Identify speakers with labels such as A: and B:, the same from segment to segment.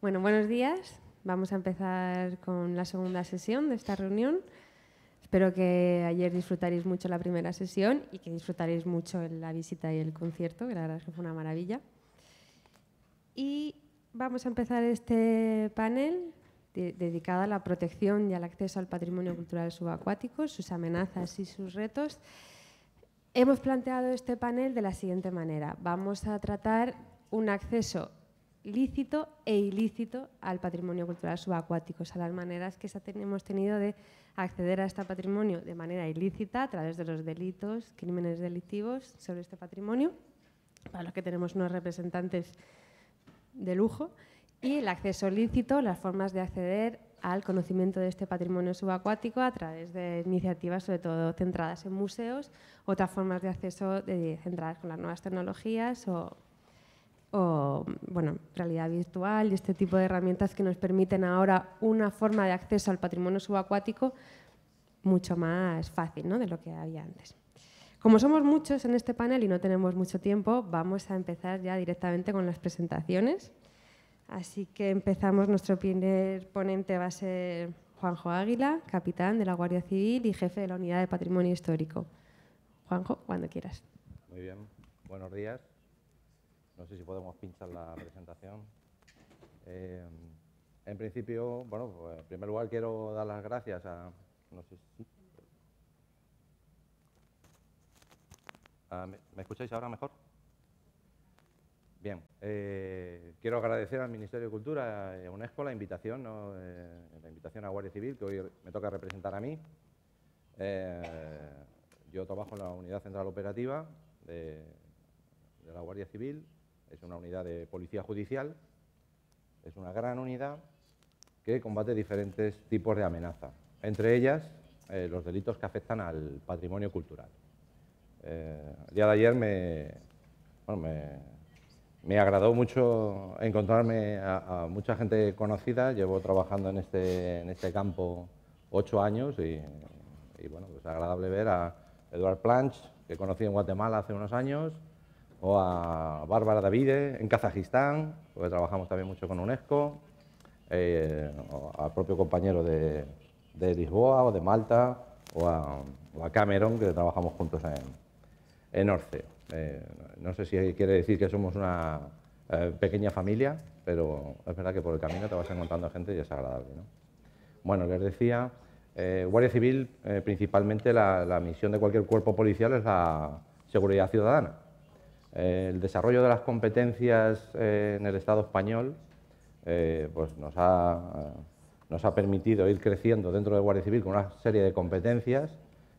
A: Bueno, buenos días. Vamos a empezar
B: con la segunda sesión de esta reunión. Espero que ayer disfrutaréis mucho la primera sesión y que disfrutaréis mucho la visita y el concierto, que la verdad es que fue una maravilla. Y vamos a empezar este panel dedicado a la protección y al acceso al patrimonio cultural subacuático, sus amenazas y sus retos. Hemos planteado este panel de la siguiente manera. Vamos a tratar un acceso lícito e ilícito al patrimonio cultural subacuático, o sea, las maneras que hemos tenido de acceder a este patrimonio de manera ilícita a través de los delitos, crímenes delictivos sobre este patrimonio, para los que tenemos unos representantes de lujo, y el acceso lícito, las formas de acceder al conocimiento de este patrimonio subacuático a través de iniciativas, sobre todo centradas en museos, otras formas de acceso de, centradas con las nuevas tecnologías o o bueno, realidad virtual y este tipo de herramientas que nos permiten ahora una forma de acceso al patrimonio subacuático mucho más fácil ¿no? de lo que había antes. Como somos muchos en este panel y no tenemos mucho tiempo, vamos a empezar ya directamente con las presentaciones. Así que empezamos, nuestro primer ponente va a ser Juanjo Águila, capitán de la Guardia Civil y jefe de la Unidad de Patrimonio Histórico. Juanjo, cuando quieras.
C: Muy bien, buenos días. No sé si podemos pinchar la presentación. Eh, en principio, bueno, pues, en primer lugar quiero dar las gracias a, ah, ¿me, escucháis ahora mejor? Bien, eh, quiero agradecer al Ministerio de Cultura y a UNESCO la invitación, eh, la invitación a Guardia Civil, que hoy me toca representar a mí. yo trabajo en la Unidad Central Operativa de la Guardia Civil es una unidad de policía judicial, es una gran unidad que combate diferentes tipos de amenaza, entre ellas eh, los delitos que afectan al patrimonio cultural. Eh, el día de ayer me, me, agradó mucho encontrarme a, mucha gente conocida, llevo trabajando en este, este campo ocho años y, bueno, es pues agradable ver a Eduard Planch, que conocí en Guatemala hace unos años, o a Bárbara Davide en Kazajistán, porque trabajamos también mucho con UNESCO, eh, o al propio compañero de, Lisboa o de Malta, o a, Cameron, que trabajamos juntos en, en Orce. Eh, no sé si quiere decir que somos una eh, pequeña familia, pero es verdad que por el camino te vas encontrando gente y es agradable. ¿no? Bueno, les decía, Guardia Civil, principalmente la misión de cualquier cuerpo policial es la seguridad ciudadana el desarrollo de las competencias eh, en el Estado español eh, pues nos, ha, permitido ir creciendo dentro de Guardia Civil con una serie de competencias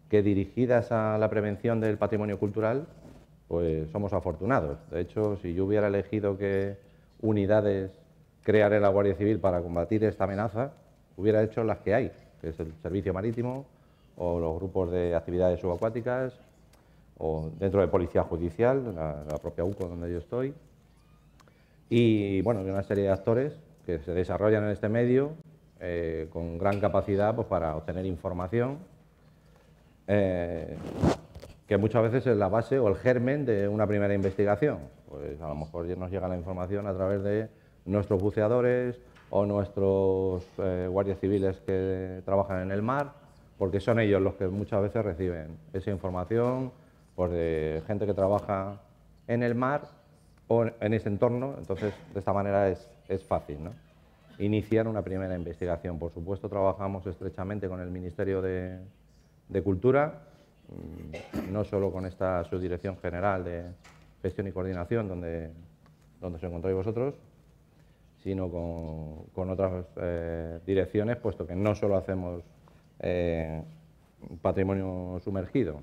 C: que dirigidas a la prevención del patrimonio cultural, pues somos afortunados. De hecho, si yo hubiera elegido qué unidades crear en la Guardia Civil para combatir esta amenaza, hubiera hecho las que hay, que es el servicio marítimo o los grupos de actividades subacuáticas o dentro de Policía Judicial, la, propia UCO donde yo estoy, y bueno, hay una serie de actores que se desarrollan en este medio eh, con gran capacidad pues, para obtener información, eh, que muchas veces es la base o el germen de una primera investigación. Pues, a lo mejor nos llega la información a través de nuestros buceadores o nuestros eh, guardias civiles que trabajan en el mar, porque son ellos los que muchas veces reciben esa información, de eh, gente que trabaja en el mar o en ese entorno, entonces de esta manera es, fácil. Iniciar una primera investigación. Por supuesto, trabajamos estrechamente con el Ministerio de, Cultura, mm, no solo con esta subdirección general de gestión y coordinación, donde, donde os encontráis vosotros, sino con, otras eh, direcciones, puesto que no solo hacemos eh, patrimonio sumergido,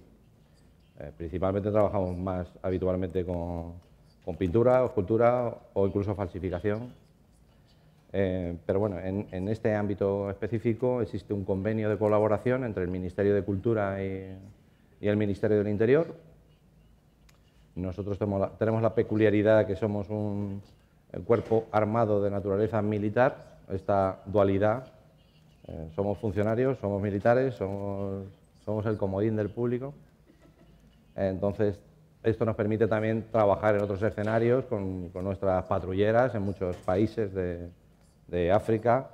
C: eh, principalmente trabajamos más habitualmente con, pintura, escultura o incluso falsificación. Eh, pero bueno, en, este ámbito específico existe un convenio de colaboración entre el Ministerio de Cultura y, el Ministerio del Interior. Nosotros tenemos la, peculiaridad que somos un cuerpo armado de naturaleza militar, esta dualidad. Eh, somos funcionarios, somos militares, somos el comodín del público. Entonces, esto nos permite también trabajar en otros escenarios con, nuestras patrulleras en muchos países de, África,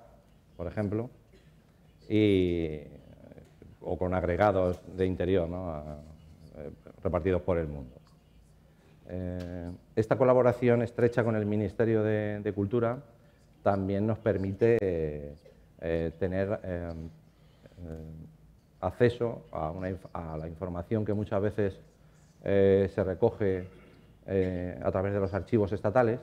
C: por ejemplo, o con agregados de interior ¿no? Eh, repartidos por el mundo. Eh, esta colaboración estrecha con el Ministerio de, Cultura también nos permite eh, tener acceso a la información que muchas veces eh, se recoge eh, a través de los archivos estatales,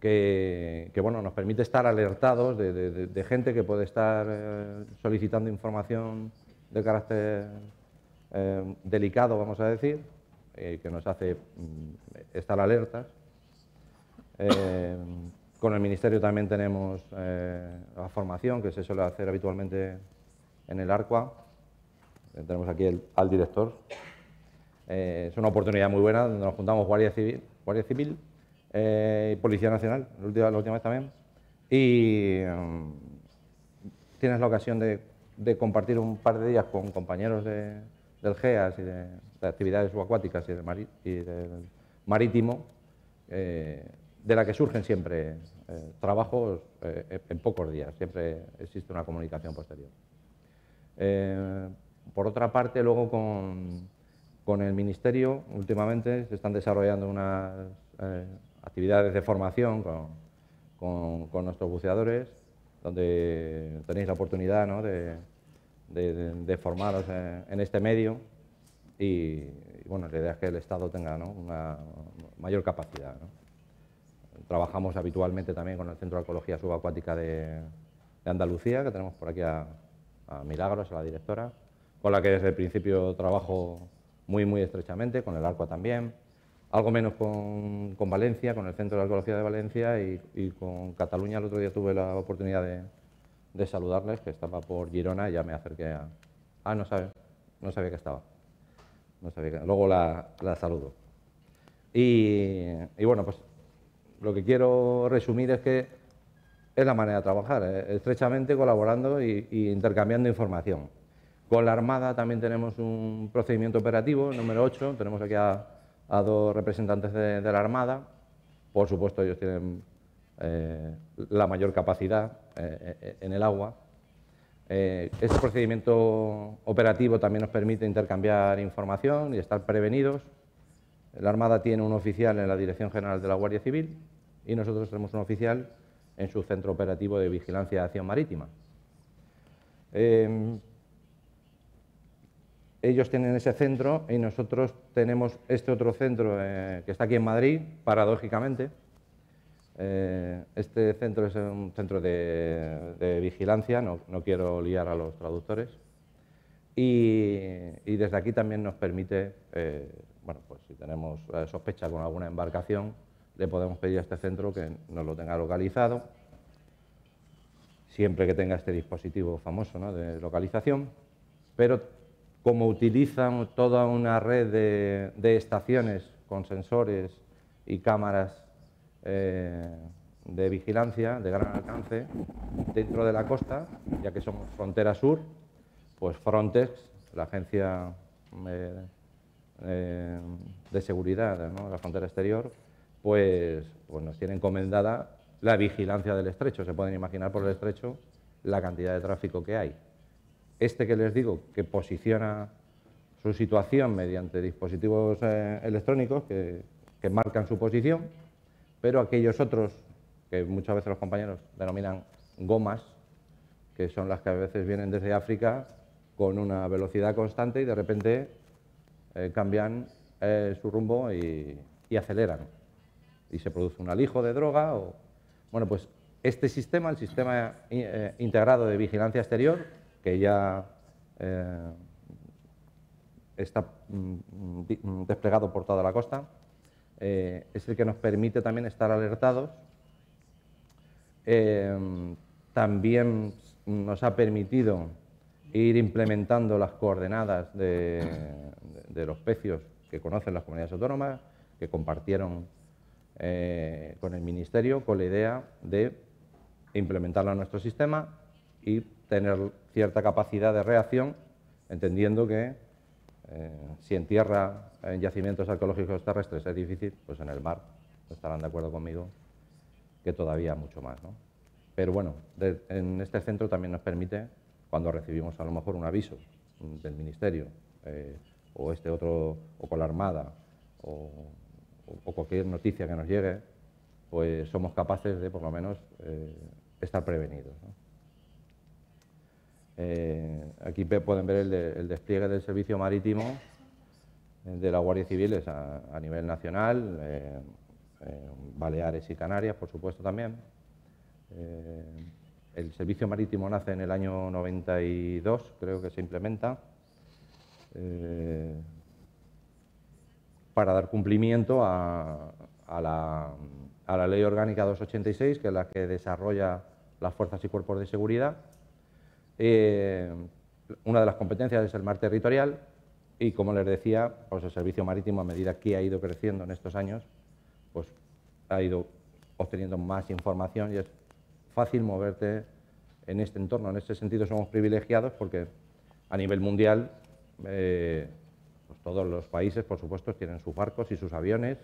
C: que, bueno, nos permite estar alertados de, gente que puede estar eh, solicitando información de carácter delicado, vamos a decir, que nos hace mm, estar alertas. con el Ministerio también tenemos la formación que se suele hacer habitualmente en el ARCUA. Tenemos aquí al director, eh, es una oportunidad muy buena donde nos juntamos Guardia Civil, Guardia Civil eh, y Policía Nacional, la última, vez también. Y mm, tienes la ocasión de, compartir un par de días con compañeros del GEAS y de, actividades subacuáticas y, del marítimo, eh, de la que surgen siempre trabajos en pocos días, siempre existe una comunicación posterior. por otra parte, luego con con el Ministerio, últimamente, se están desarrollando unas eh, actividades de formación con, nuestros buceadores, donde tenéis la oportunidad de, formaros eh, en, este medio y, bueno, la idea es que el Estado tenga una mayor capacidad. Trabajamos habitualmente también con el Centro de Ecología Subacuática de, Andalucía, que tenemos por aquí a, a, Milagros, a la directora, con la que desde el principio trabajo muy, muy estrechamente, con el Arco también, algo menos con, Valencia, con el Centro de Arqueología de Valencia y, con Cataluña. El otro día tuve la oportunidad de, saludarles, que estaba por Girona y ya me acerqué a... Ah, no sabe, no sabía que estaba. Luego la, saludo. Y, bueno, pues lo que quiero resumir es que es la manera de trabajar, eh, estrechamente colaborando e y intercambiando información. Con la Armada también tenemos un procedimiento operativo, número 8, tenemos aquí a, dos representantes de, la Armada. Por supuesto, ellos tienen eh, la mayor capacidad eh, eh, en el agua. Eh, este procedimiento operativo también nos permite intercambiar información y estar prevenidos. La Armada tiene un oficial en la Dirección General de la Guardia Civil y nosotros tenemos un oficial en su Centro Operativo de Vigilancia de Acción Marítima ellos tienen ese centro y nosotros tenemos este otro centro eh, que está aquí en Madrid, paradójicamente. Eh, este centro es un centro de, vigilancia, no, quiero liar a los traductores. Y, desde aquí también nos permite, eh, bueno, pues si tenemos sospecha con alguna embarcación, le podemos pedir a este centro que nos lo tenga localizado, siempre que tenga este dispositivo famoso de localización, pero como utilizan toda una red de, estaciones con sensores y cámaras eh, de vigilancia de gran alcance dentro de la costa, ya que somos frontera sur, pues Frontex, la agencia eh, eh, de seguridad de la frontera exterior, pues, pues nos tiene encomendada la vigilancia del estrecho. Se pueden imaginar por el estrecho la cantidad de tráfico que hay este que les digo, que posiciona su situación mediante dispositivos eh, electrónicos que, marcan su posición, pero aquellos otros, que muchas veces los compañeros denominan gomas, que son las que a veces vienen desde África con una velocidad constante y de repente eh, cambian eh, su rumbo y, aceleran. Y se produce un alijo de droga Bueno, pues este sistema, el sistema integrado de vigilancia exterior, que ya eh, está mm, mm, desplegado por toda la costa. Eh, es el que nos permite también estar alertados. Eh, también nos ha permitido ir implementando las coordenadas de, los pecios que conocen las comunidades autónomas, que compartieron con el Ministerio, con la idea de implementarlo en nuestro sistema y tener cierta capacidad de reacción, entendiendo que eh, si en tierra, en yacimientos arqueológicos terrestres es difícil, pues en el mar estarán de acuerdo conmigo que todavía mucho más. ¿no? Pero bueno, en este centro también nos permite, cuando recibimos a lo mejor un aviso del Ministerio eh, o este otro, o con la Armada, o, cualquier noticia que nos llegue, pues somos capaces de por lo menos eh, estar prevenidos. Eh, aquí pueden ver el, despliegue del servicio marítimo de la Guardia Civil a, nivel nacional, eh, eh, Baleares y Canarias, por supuesto, también. el servicio marítimo nace en el año 92, creo que se implementa, para dar cumplimiento a la Ley Orgánica 286, que es la que desarrolla las fuerzas y cuerpos de seguridad, eh, una de las competencias es el mar territorial y, como les decía, pues, el servicio marítimo, a medida que ha ido creciendo en estos años, pues ha ido obteniendo más información y es fácil moverte en este entorno. En este sentido somos privilegiados porque a nivel mundial eh, pues, todos los países, por supuesto, tienen sus barcos y sus aviones,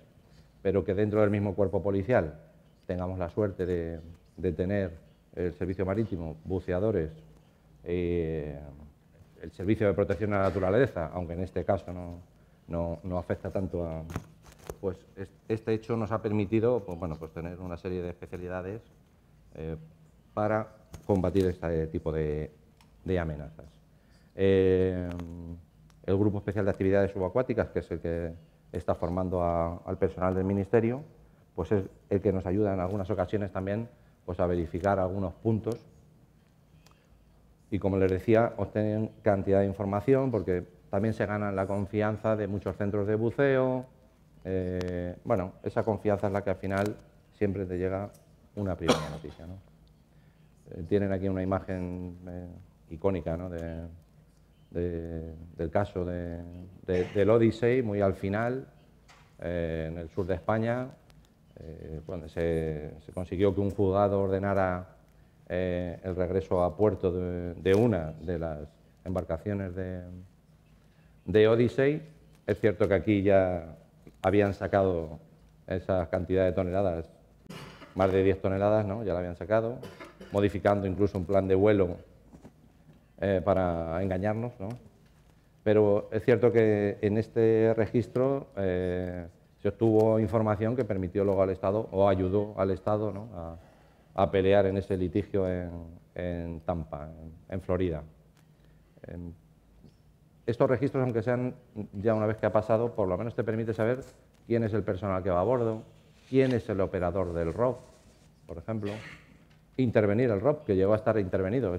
C: pero que dentro del mismo cuerpo policial tengamos la suerte de tener el servicio marítimo, buceadores, eh, el Servicio de Protección a la Naturaleza, aunque en este caso no, afecta tanto a... Pues este hecho nos ha permitido pues, bueno, pues tener una serie de especialidades eh, para combatir este tipo de, amenazas. Eh, el Grupo Especial de Actividades Subacuáticas, que es el que está formando al personal del Ministerio, pues es el que nos ayuda en algunas ocasiones también pues, a verificar algunos puntos y como les decía, obtienen cantidad de información porque también se gana la confianza de muchos centros de buceo. Eh, bueno, esa confianza es la que al final siempre te llega una primera noticia. Eh, tienen aquí una imagen eh, icónica del caso del Odyssey, muy al final, en el sur de España, donde se consiguió que un juzgado ordenara eh, el regreso a puerto de, una de las embarcaciones de, de Odyssey. Es cierto que aquí ya habían sacado esa cantidad de toneladas, más de 10 toneladas, ¿no? ya la habían sacado, modificando incluso un plan de vuelo eh, para engañarnos. Pero es cierto que en este registro eh, se obtuvo información que permitió luego al Estado, o ayudó al Estado ¿no? a, a pelear en ese litigio en, Tampa, en, Florida. estos registros, aunque sean ya una vez que ha pasado, por lo menos te permite saber quién es el personal que va a bordo, quién es el operador del ROP, por ejemplo, intervenir el ROP, que llegó a estar intervenido.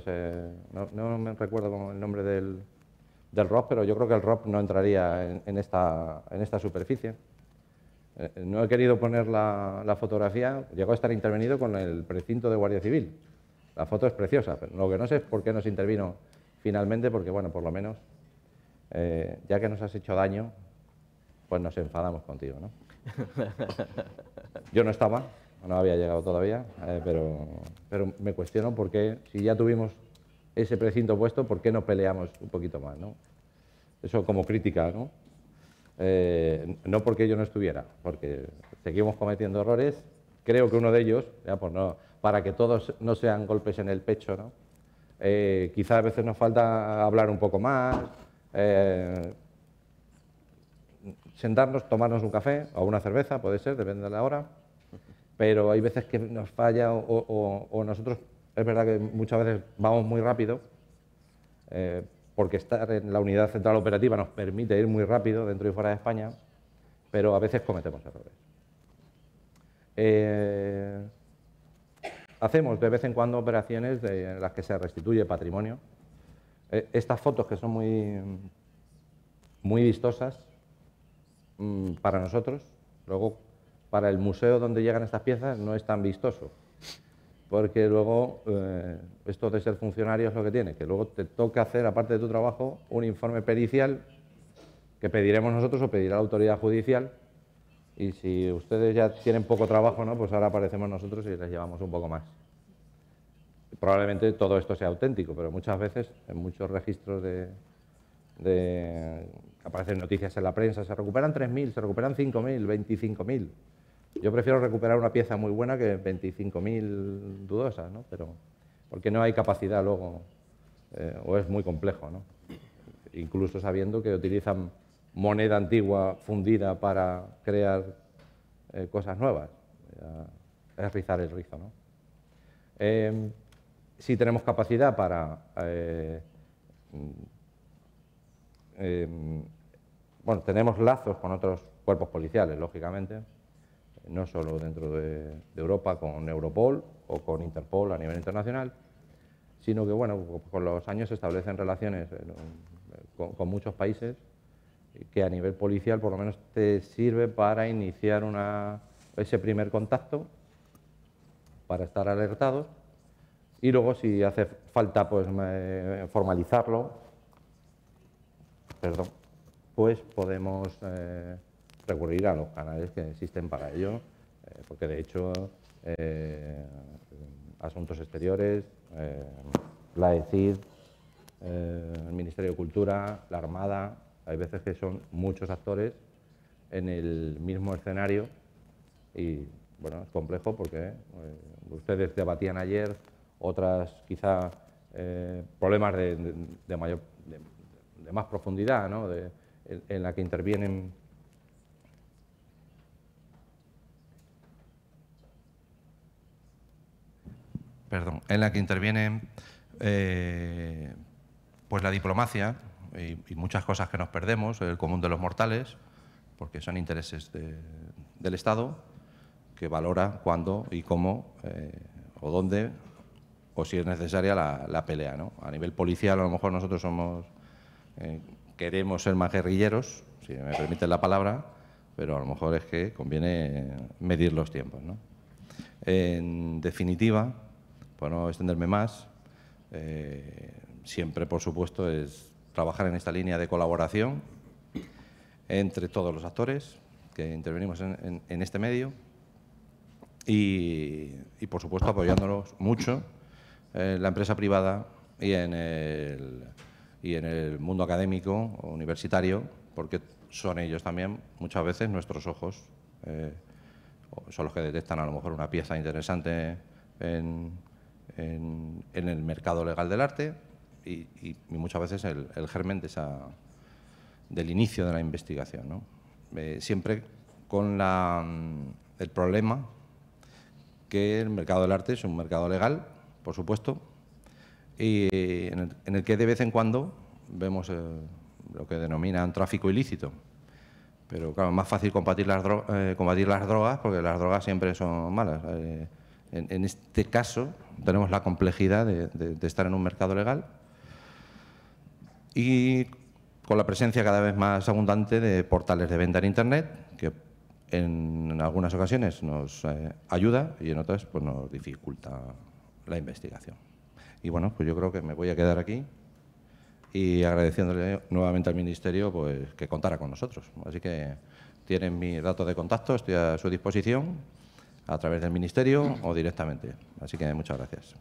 C: no, me recuerdo el nombre del, del ROP, pero yo creo que el ROP no entraría en, esta, en esta superficie. Eh, no he querido poner la, fotografía, llegó a estar intervenido con el precinto de Guardia Civil. La foto es preciosa, pero lo que no sé es por qué nos intervino finalmente, porque bueno, por lo menos, eh, ya que nos has hecho daño, pues nos enfadamos contigo, ¿no? Yo no estaba, no había llegado todavía, eh, pero, pero me cuestiono por qué, si ya tuvimos ese precinto puesto, ¿por qué no peleamos un poquito más, no? Eso como crítica, ¿no? Eh, no porque yo no estuviera, porque seguimos cometiendo errores. Creo que uno de ellos, pues, no, para que todos no sean golpes en el pecho, eh, quizás a veces nos falta hablar un poco más, eh, sentarnos, tomarnos un café o una cerveza, puede ser, depende de la hora, pero hay veces que nos falla o, o nosotros, es verdad que muchas veces vamos muy rápido, porque estar en la unidad central operativa nos permite ir muy rápido dentro y fuera de España, pero a veces cometemos errores. Eh, hacemos de vez en cuando operaciones en las que se restituye patrimonio. Eh, estas fotos que son muy, muy vistosas mm, para nosotros, luego para el museo donde llegan estas piezas no es tan vistoso porque luego eh, esto de ser funcionario es lo que tiene, que luego te toca hacer, aparte de tu trabajo, un informe pericial que pediremos nosotros o pedirá la autoridad judicial. Y si ustedes ya tienen poco trabajo, ¿no? pues ahora aparecemos nosotros y les llevamos un poco más. Probablemente todo esto sea auténtico, pero muchas veces en muchos registros de, de aparecen noticias en la prensa, se recuperan 3.000, se recuperan 5.000, 25.000. Yo prefiero recuperar una pieza muy buena que 25.000 dudosas, ¿no? Pero, porque no hay capacidad luego, eh, o es muy complejo, ¿no? Incluso sabiendo que utilizan moneda antigua fundida para crear eh, cosas nuevas. es rizar el rizo, ¿no? Em, si tenemos capacidad para eh, mm, em, bueno, tenemos lazos con otros cuerpos policiales, lógicamente, no solo dentro de, Europa con Europol o con Interpol a nivel internacional, sino que bueno, con los años se establecen relaciones eh, con, muchos países que a nivel policial por lo menos te sirve para iniciar ese primer contacto, para estar alertados, y luego si hace falta pues, formalizarlo, perdón, pues podemos... Eh, recurrir a los canales que existen para ello, eh, porque de hecho eh, Asuntos Exteriores, eh, la ECID, el Ministerio de Cultura, la Armada, hay veces que son muchos actores en el mismo escenario y bueno, es complejo porque ustedes debatían ayer otras quizá problemas de, mayor, de, más profundidad, ¿no? en la que intervienen en la que interviene eh, pues la diplomacia y, muchas cosas que nos perdemos, el común de los mortales, porque son intereses del Estado que valora cuándo y cómo eh, o dónde o si es necesaria la, pelea. A nivel policial a lo mejor nosotros somos eh, queremos ser más guerrilleros, si me permiten la palabra, pero a lo mejor es que conviene medir los tiempos. En definitiva, para no extenderme más, eh, siempre, por supuesto, es trabajar en esta línea de colaboración entre todos los actores que intervenimos en, este medio y, por supuesto, apoyándolos mucho en la empresa privada y en el, y en el mundo académico o universitario, porque son ellos también muchas veces nuestros ojos, eh, son los que detectan a lo mejor una pieza interesante en, en, el mercado legal del arte y, muchas veces el, germen esa, del inicio de la investigación. Eh, siempre con el problema que el mercado del arte es un mercado legal, por supuesto, y eh, en el, que de vez en cuando vemos eh, lo que denominan tráfico ilícito. Pero claro, es más fácil combatir las, combatir las drogas porque las drogas siempre son malas en, este caso tenemos la complejidad de, estar en un mercado legal y con la presencia cada vez más abundante de portales de venta en Internet, que en algunas ocasiones nos eh, ayuda y en otras pues, nos dificulta la investigación. Y bueno, pues yo creo que me voy a quedar aquí y agradeciéndole nuevamente al Ministerio pues, que contara con nosotros. Así que tienen mis datos de contacto, estoy a su disposición a través del Ministerio mm. o directamente. Así que muchas gracias.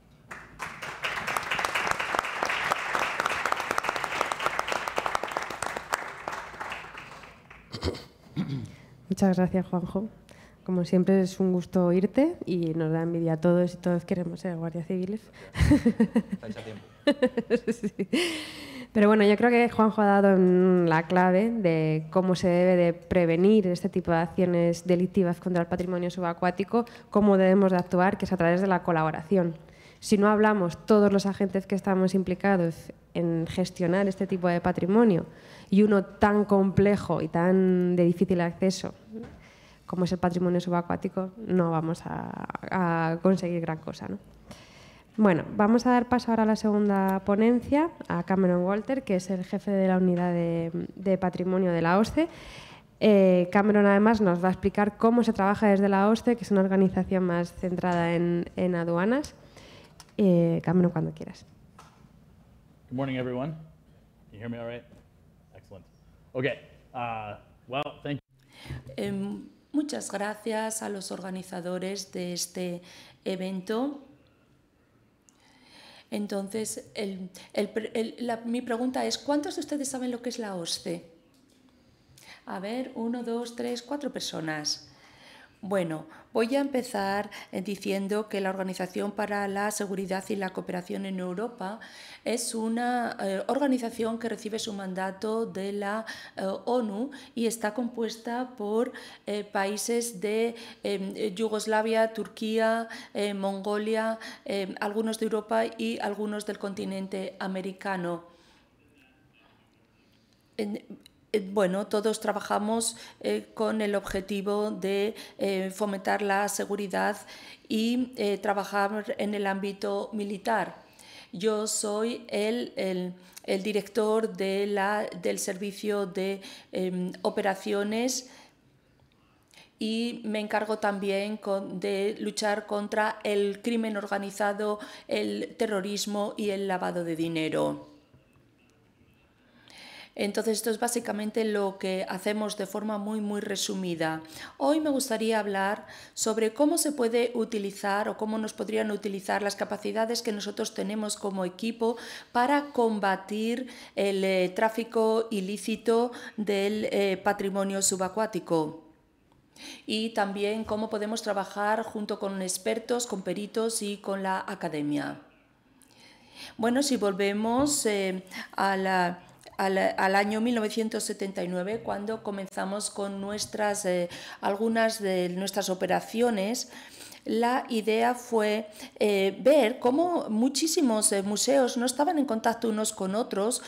B: Muchas gracias, Juanjo. Como siempre, es un gusto oírte y nos da envidia a todos y todos queremos ser guardias civiles. Pero bueno, yo creo que Juanjo ha dado la clave de cómo se debe de prevenir este tipo de acciones delictivas contra el patrimonio subacuático, cómo debemos de actuar, que es a través de la colaboración. Si no hablamos todos los agentes que estamos implicados en gestionar este tipo de patrimonio y uno tan complejo y tan de difícil acceso como es el patrimonio subacuático, no vamos a, a conseguir gran cosa. ¿no? Bueno, vamos a dar paso ahora a la segunda ponencia, a Cameron Walter, que es el jefe de la unidad de, patrimonio de la OSCE. Eh, Cameron además nos va a explicar cómo se trabaja desde la OSCE, que es una organización más centrada en, aduanas. Eh, Cameron, cuando quieras. Good morning, everyone. Can you hear me all right? Excellent. Okay. Uh,
D: well, thank em, muchas gracias a los organizadores de este evento entonces, mi pregunta es, ¿cuántos de ustedes saben lo que es la OSCE? A ver, uno, dos, tres, cuatro personas. Bueno, voy a empezar eh, diciendo que la Organización para la Seguridad y la Cooperación en Europa es una eh, organización que recibe su mandato de la eh, ONU y está compuesta por países de Yugoslavia, Turquía, Mongolia, algunos de Europa y algunos del continente americano. Eh, bueno, todos trabajamos eh, con el objetivo de eh, fomentar la seguridad y trabajar en el ámbito militar. Yo soy el, director del servicio de em, operaciones y me encargo también de luchar contra el crimen organizado, el terrorismo y el lavado de dinero. Entonces esto es básicamente lo que hacemos de forma muy muy resumida. Hoy me gustaría hablar sobre cómo se puede utilizar o cómo nos podrían utilizar las capacidades que nosotros tenemos como equipo para combatir el eh, tráfico ilícito del eh, patrimonio subacuático y también cómo podemos trabajar junto con expertos, con peritos y con la academia. Bueno, si volvemos eh, a la al, año 1979 cuando comenzamos con nuestras, eh, algunas de nuestras operaciones la idea fue eh, ver cómo muchísimos eh, museos no estaban en contacto unos con otros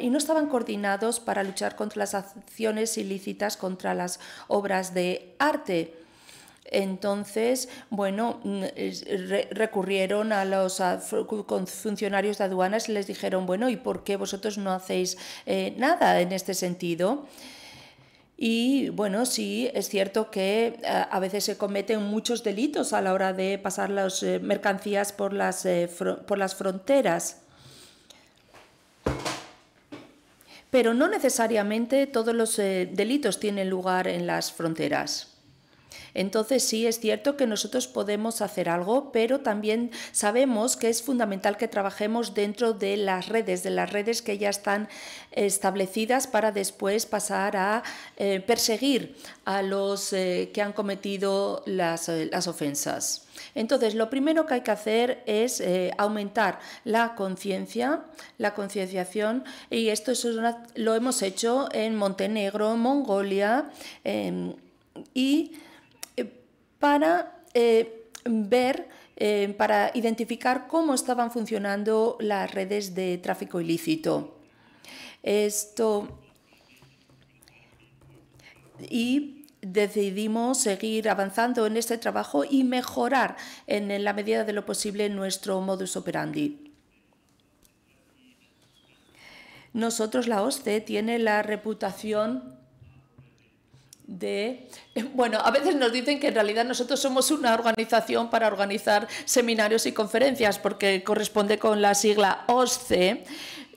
D: y no estaban coordinados para luchar contra las acciones ilícitas contra las obras de arte. Entonces, bueno, mm, recurrieron a los funcionarios de aduanas y les dijeron, bueno, ¿y por qué vosotros no hacéis eh, nada en este sentido? Y bueno, sí, es cierto que eh, a veces se cometen muchos delitos a la hora de pasar las eh, mercancías por las, fronteras. Pero no necesariamente todos los delitos tienen lugar en las fronteras. Entonces sí es cierto que nosotros podemos hacer algo, pero también sabemos que es fundamental que trabajemos dentro de las redes, de las redes que ya están establecidas para después pasar a eh, perseguir a los eh, que han cometido eh, las, ofensas. Entonces, lo primero que hay que hacer es aumentar la conciencia, la concienciación, y esto lo hemos hecho en Montenegro, Mongolia, em, y para eh, ver, eh, para identificar cómo estaban funcionando las redes de tráfico ilícito. Esto y decidimos seguir avanzando en este trabajo y mejorar en la medida de lo posible nuestro modus operandi. Nosotros, la OSCE, tiene la reputación de... Bueno, a veces nos dicen que en realidad nosotros somos una organización para organizar seminarios y conferencias, porque corresponde con la sigla OSCE.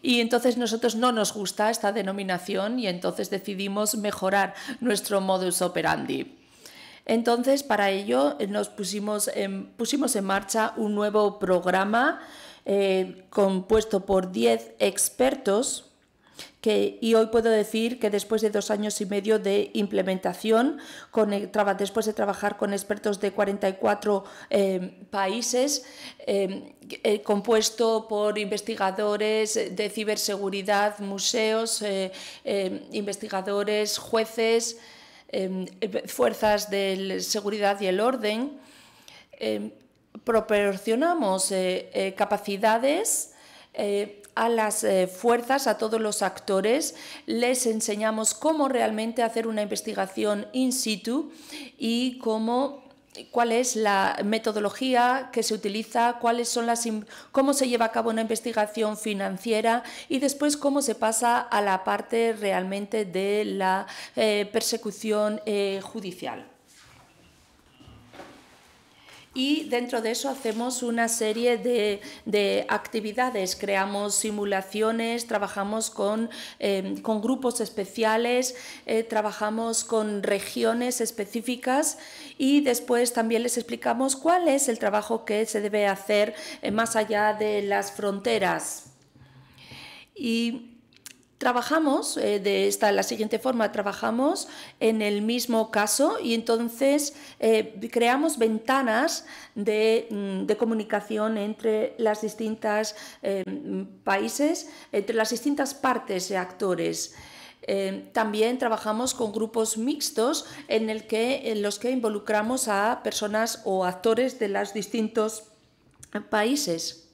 D: Y entonces nosotros no nos gusta esta denominación y entonces decidimos mejorar nuestro modus operandi. Entonces, para ello, eh, nos pusimos en, pusimos en marcha un nuevo programa eh, compuesto por 10 expertos y hoy puedo decir que después de dos años y medio de implementación, e, después de trabajar con expertos de 44 eh, países, em, eh, compuesto por investigadores de ciberseguridad, museos, eh, em, investigadores, jueces, em, fuerzas de seguridad y el orden, proporcionamos capacidades a las eh, fuerzas, a todos los actores, les enseñamos cómo realmente hacer una investigación in situ y cuál es la metodología que se utiliza, cuáles son cómo se lleva a cabo una investigación financiera y después cómo se pasa a la parte realmente de la eh, persecución eh, judicial y dentro de eso hacemos una serie de, actividades, creamos simulaciones, trabajamos con, eh, grupos especiales, eh, trabajamos con regiones específicas y después también les explicamos cuál es el trabajo que se debe hacer eh, más allá de las fronteras. Y Trabajamos eh, de esta, la siguiente forma, trabajamos en el mismo caso y entonces eh, creamos ventanas mm, de, comunicación entre las distintas eh, países, entre las distintas partes y actores. también trabajamos con grupos mixtos en los que involucramos a personas o actores de los distintos países.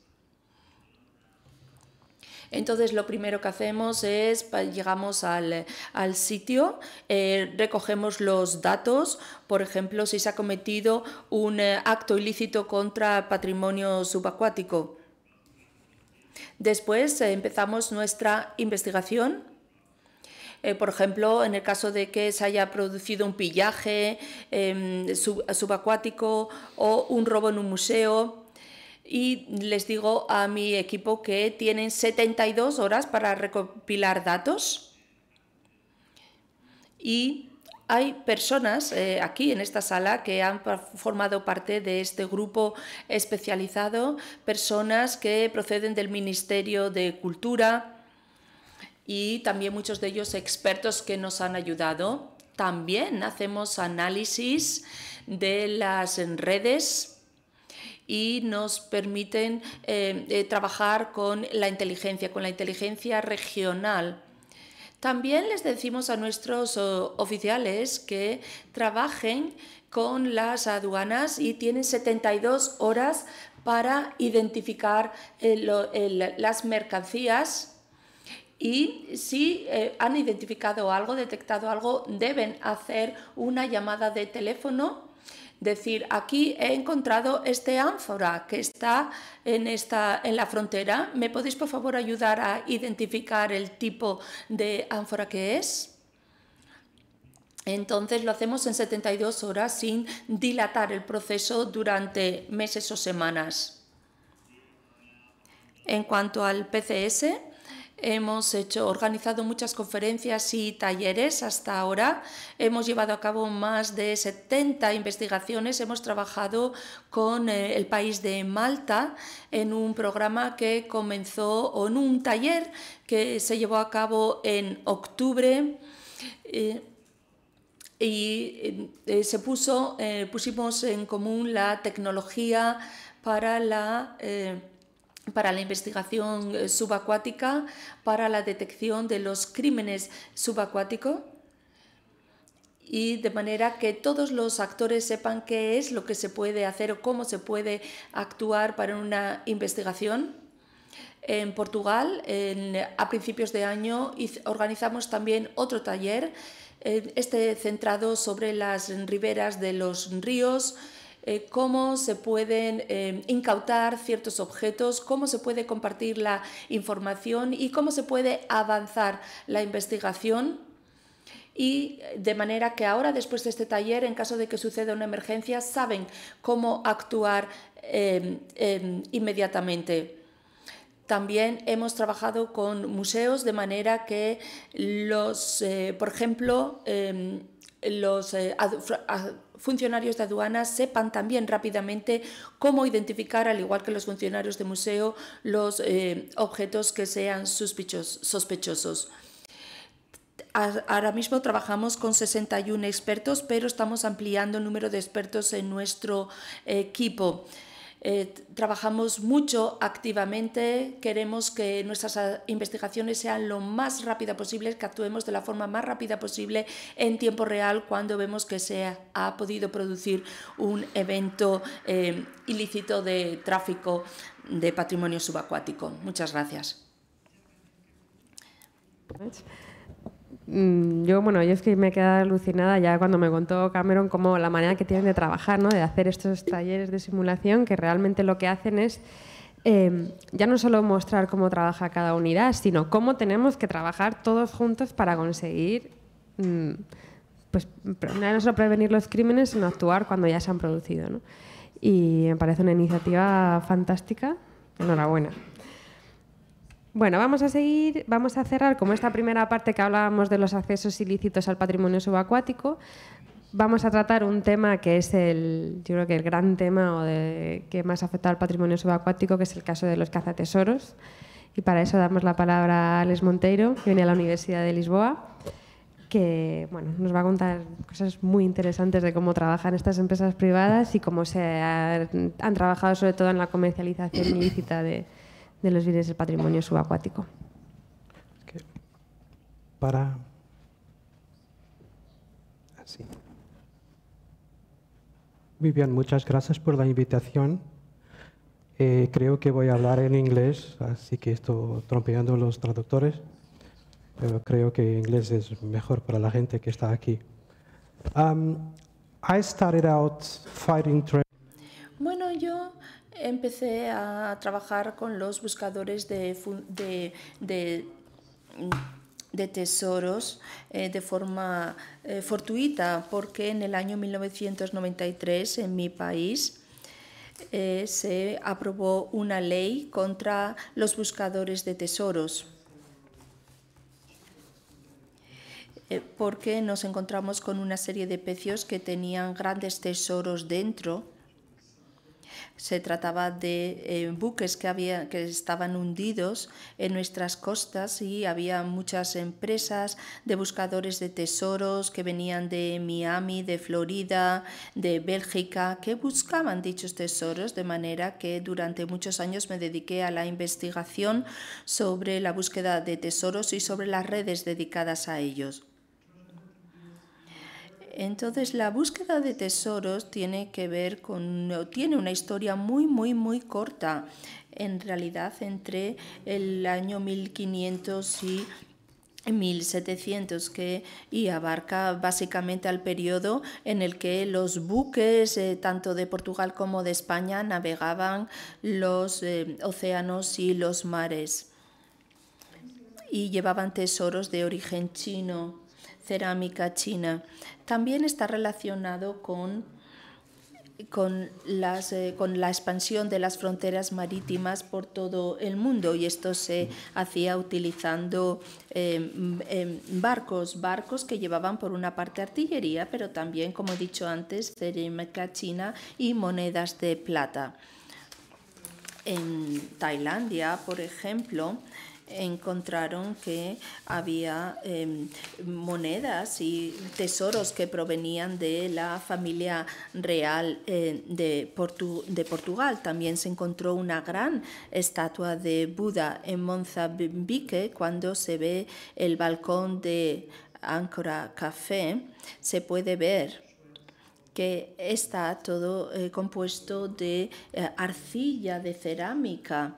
D: Entonces lo primero que hacemos es, llegamos al, al sitio, eh, recogemos los datos, por ejemplo, si se ha cometido un eh, acto ilícito contra patrimonio subacuático. Después eh, empezamos nuestra investigación por ejemplo, en el caso de que se haya producido un pillaje em, subacuático o un robo en un museo y les digo a mi equipo que tienen 72 horas para recopilar datos y hay personas eh, aquí en esta sala que han formado parte de este grupo especializado, personas que proceden del Ministerio de Cultura y también muchos de ellos expertos que nos han ayudado. También hacemos análisis de las redes y nos permiten eh, eh, trabajar con la inteligencia, con la inteligencia regional. También les decimos a nuestros oficiales que trabajen con las aduanas y tienen 72 horas para identificar eh, las mercancías y si han identificado algo, detectado algo, deben hacer una llamada de teléfono Decir, aquí he encontrado este ánfora que está en, esta, en la frontera. ¿Me podéis, por favor, ayudar a identificar el tipo de ánfora que es? Entonces lo hacemos en 72 horas sin dilatar el proceso durante meses o semanas. En cuanto al PCS, hemos hecho, organizado muchas conferencias y talleres hasta ahora, hemos llevado a cabo más de 70 investigaciones, hemos trabajado con eh, el país de Malta en un programa que comenzó, o en un taller que se llevó a cabo en octubre. Eh, y eh, se puso, pusimos en común la tecnología para la para la investigación eh, subacuática, para la detección de los crímenes subacuáticos y de manera que todos los actores sepan qué es lo que se puede hacer o cómo se puede actuar para una investigación. En Portugal, a principios de año, organizamos también otro taller, eh, este centrado sobre las riberas de los ríos, eh, cómo se pueden eh, incautar ciertos objetos, cómo se puede compartir la información y cómo se puede avanzar la investigación y eh, de manera que ahora, después de este taller, en caso de que suceda una emergencia, saben cómo actuar em, em, inmediatamente. También hemos trabajado con museos de manera que los, por ejemplo, em, los funcionarios de aduanas sepan también rápidamente cómo identificar, al igual que los funcionarios de museo, los eh, objetos que sean sospechosos. Ahora mismo trabajamos con 61 expertos, pero estamos ampliando el número de expertos en nuestro eh, equipo. Eh, trabajamos mucho activamente, queremos que nuestras ah, investigaciones sean lo más rápida posible, que actuemos de la forma más rápida posible en tiempo real cuando vemos que se ha podido producir un evento eh, ilícito de tráfico de patrimonio subacuático. Muchas gracias.
B: Mm, yo, bueno, yo es que me quedé alucinada ya cuando me contó Cameron como la manera que tienen de trabajar, ¿no? de hacer estos talleres de simulación, que realmente lo que hacen es em, ya no solo mostrar cómo trabaja cada unidad, sino cómo tenemos que trabajar todos juntos para conseguir, mm, pues, no solo prevenir los crímenes, sino actuar cuando ya se han producido. Y me parece una iniciativa fantástica. Enhorabuena. Bueno, vamos a seguir, vamos a cerrar como esta primera parte que hablábamos de los accesos ilícitos al patrimonio subacuático. Vamos a tratar un tema que es el, yo creo que el gran tema o de, que más afecta al patrimonio subacuático, que es el caso de los cazatesoros. Y para eso damos la palabra a Les Monteiro, que viene a la Universidad de Lisboa, que bueno, nos va a contar cosas muy interesantes de cómo trabajan estas empresas privadas y cómo se han trabajado sobre todo en la comercialización ilícita de, de los bienes del patrimonio subacuático.
A: Para. Así. muchas gracias por la invitación. Eh, creo que voy a hablar en inglés, así que estoy trompeando los traductores, pero creo que inglés es mejor para la gente que está aquí. Um, I started out fighting
D: bueno, yo empecé a trabajar con los buscadores de, mm, tesoros eh, de forma eh, fortuita, porque en el año 1993 en mi país eh, se aprobó una ley contra los buscadores de tesoros. porque nos encontramos con una serie de pecios que tenían grandes tesoros dentro se trataba de eh, buques que, había, que estaban hundidos en nuestras costas y había muchas empresas de buscadores de tesoros que venían de Miami, de Florida, de Bélgica, que buscaban dichos tesoros, de manera que durante muchos años me dediqué a la investigación sobre la búsqueda de tesoros y sobre las redes dedicadas a ellos. Entonces la búsqueda de tesoros tiene que ver con, tiene una historia muy, muy, muy corta. En realidad entre el año 1500 y 1700 que, y abarca básicamente al periodo en el que los buques eh, tanto de Portugal como de España navegaban los eh, océanos y los mares y llevaban tesoros de origen chino cerámica china. También está relacionado con, con, las, eh, con la expansión de las fronteras marítimas por todo el mundo y esto se hacía utilizando em, em, barcos, barcos que llevaban por una parte artillería, pero también, como he dicho antes, cerámica china y monedas de plata. En Tailandia, por ejemplo, encontraron que había em, monedas y tesoros que provenían de la familia real eh, de, de, Portugal. También se encontró una gran estatua de Buda en Mozambique cuando se ve el balcón de Ancora Café. Se puede ver que está todo eh, compuesto de eh, arcilla, de cerámica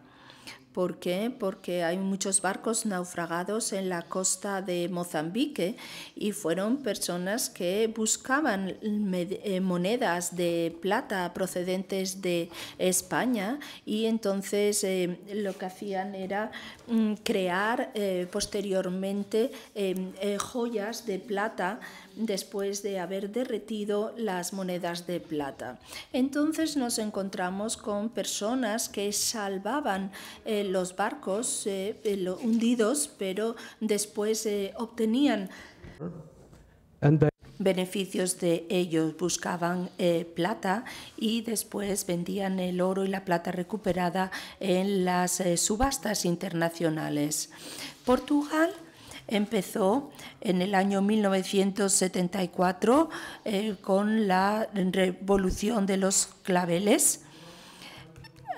D: ¿Por qué? Porque hay muchos barcos naufragados en la costa de Mozambique y fueron personas que buscaban eh, monedas de plata procedentes de España y entonces eh, lo que hacían era mm, crear eh, posteriormente em, joyas de plata después de haber derretido las monedas de plata. Entonces nos encontramos con personas que salvaban eh, los barcos eh, eh, hundidos, pero después obtenían beneficios de ellos. Buscaban plata y después vendían el oro y la plata recuperada en las subastas internacionales. Portugal empezó en el año 1974 eh, con la revolución de los claveles.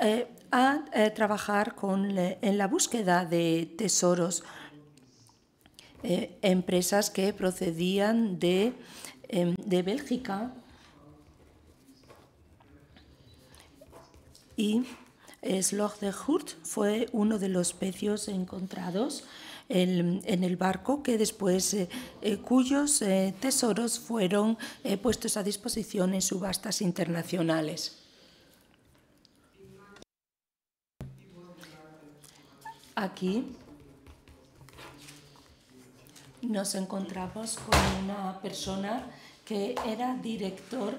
D: Eh, a eh, trabajar en la búsqueda de tesoros, empresas que procedían de, em, de Bélgica y Sloch de Hurt fue uno de los pecios encontrados en el barco que después eh, eh, cuyos eh, tesoros fueron puestos a disposición en subastas internacionales. Aquí nos encontramos con una persona que era director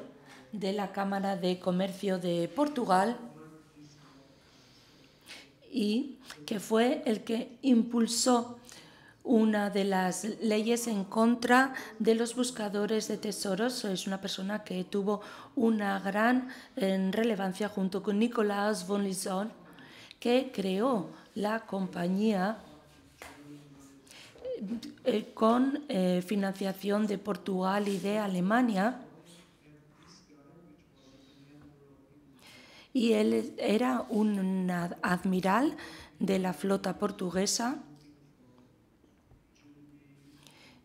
D: de la Cámara de Comercio de Portugal y que fue el que impulsó una de las leyes en contra de los buscadores de tesoros. Es una persona que tuvo una gran eh, relevancia junto con Nicolás von Lisson, que creó la compañía eh, con eh, financiación de Portugal y de Alemania y él era un admiral de la flota portuguesa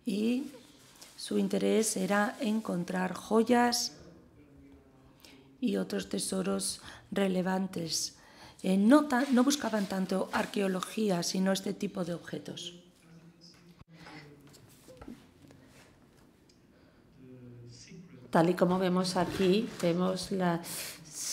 D: y su interés era encontrar joyas y otros tesoros relevantes. Eh, no, no buscaban tanto arqueología, sino este tipo de objetos. Tal y como vemos aquí, vemos la,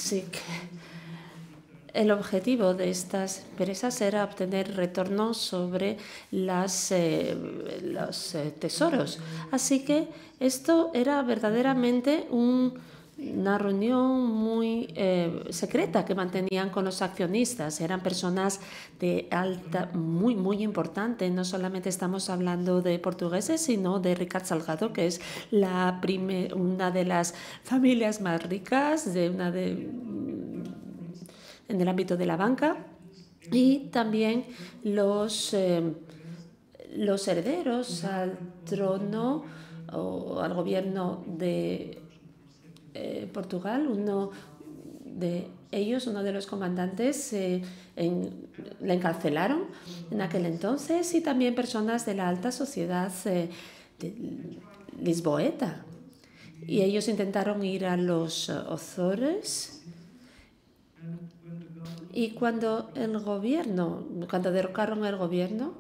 D: Así que el objetivo de estas empresas era obtener retorno sobre las, eh, los eh, tesoros. Así que esto era verdaderamente un una reunión muy eh, secreta que mantenían con los accionistas. Eran personas de alta, muy, muy importante. No solamente estamos hablando de portugueses, sino de Ricard Salgado, que es la primera una de las familias más ricas de una de, en el ámbito de la banca. Y también los, eh, los herederos al trono o al gobierno de eh, Portugal, uno de ellos, uno de los comandantes, eh, le encarcelaron en aquel entonces y también personas de la alta sociedad eh, lisboeta. Y ellos intentaron ir a los eh, Ozores. Y cuando el gobierno, cuando derrocaron el gobierno,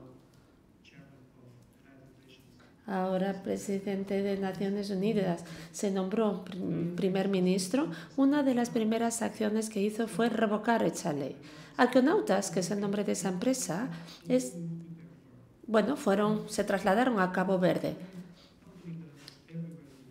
D: ahora presidente de Naciones Unidas, se nombró mm. primer ministro, una de las primeras acciones que hizo fue revocar esa ley. Arconautas, que es el nombre de esa empresa, es, bueno, fueron, se trasladaron a Cabo Verde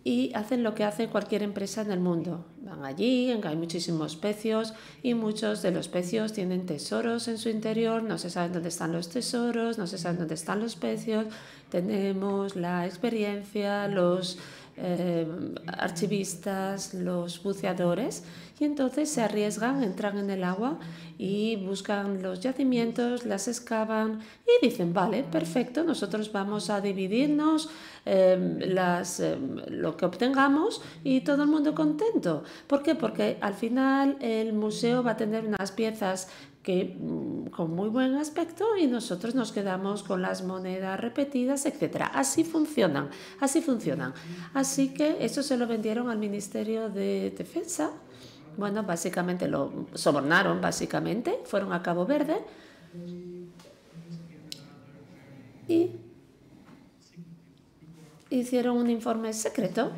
D: y hacen lo que hace cualquier empresa en el mundo. Van allí, hay muchísimos pecios y muchos de los pecios tienen tesoros en su interior, no se sabe dónde están los tesoros, no se sabe dónde están los pecios. Tenemos la experiencia, los eh, archivistas, los buceadores, y entonces se arriesgan, entran en el agua y buscan los yacimientos, las excavan y dicen, vale, perfecto, nosotros vamos a dividirnos em, las, em, lo que obtengamos y todo el mundo contento. ¿Por qué? Porque al final el museo va a tener unas piezas Mm, con muy buen aspecto y nosotros nos quedamos con las monedas repetidas, etcétera. Así funcionan, así funcionan. Así que eso se lo vendieron al Ministerio de Defensa. Bueno, básicamente lo sobornaron, básicamente, fueron a Cabo Verde y hicieron un informe secreto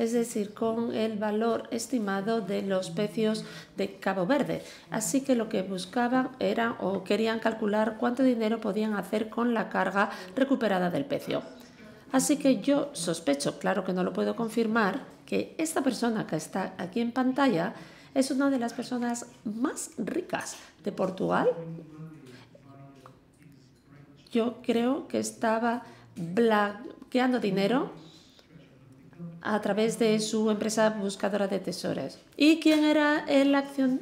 D: es decir, con el valor estimado de los pecios de Cabo Verde. Así que lo que buscaban era o querían calcular cuánto dinero podían hacer con la carga recuperada del pecio. Así que yo sospecho, claro que no lo puedo confirmar, que esta persona que está aquí en pantalla es una de las personas más ricas de Portugal. Yo creo que estaba blanqueando dinero a través de su empresa buscadora de tesoros. ¿Y quién era el, accion...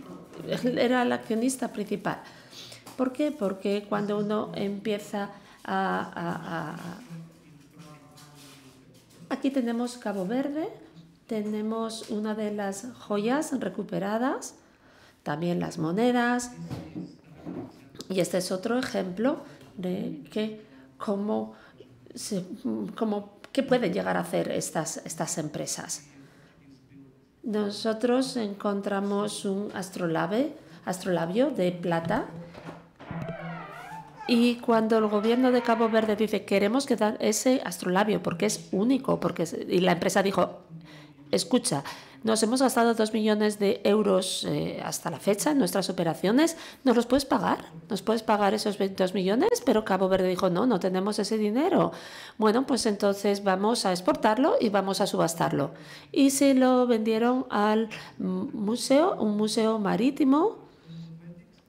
D: era el accionista principal? ¿Por qué? Porque cuando uno empieza a, Aquí tenemos Cabo Verde, tenemos una de las joyas recuperadas, también las monedas. Y este es otro ejemplo de que cómo, se, cómo ¿Qué pueden llegar a hacer estas, estas empresas? Nosotros encontramos un astrolabio de plata y cuando el gobierno de Cabo Verde dice queremos quedar ese astrolabio porque es único, porque y la empresa dijo, escucha, nos hemos gastado 2 millones de euros eh, hasta la fecha en nuestras operaciones. ¿Nos los puedes pagar? ¿Nos puedes pagar esos 22 millones? Pero Cabo Verde dijo, no, no tenemos ese dinero. Bueno, pues entonces vamos a exportarlo y vamos a subastarlo. Y se lo vendieron al museo, un museo marítimo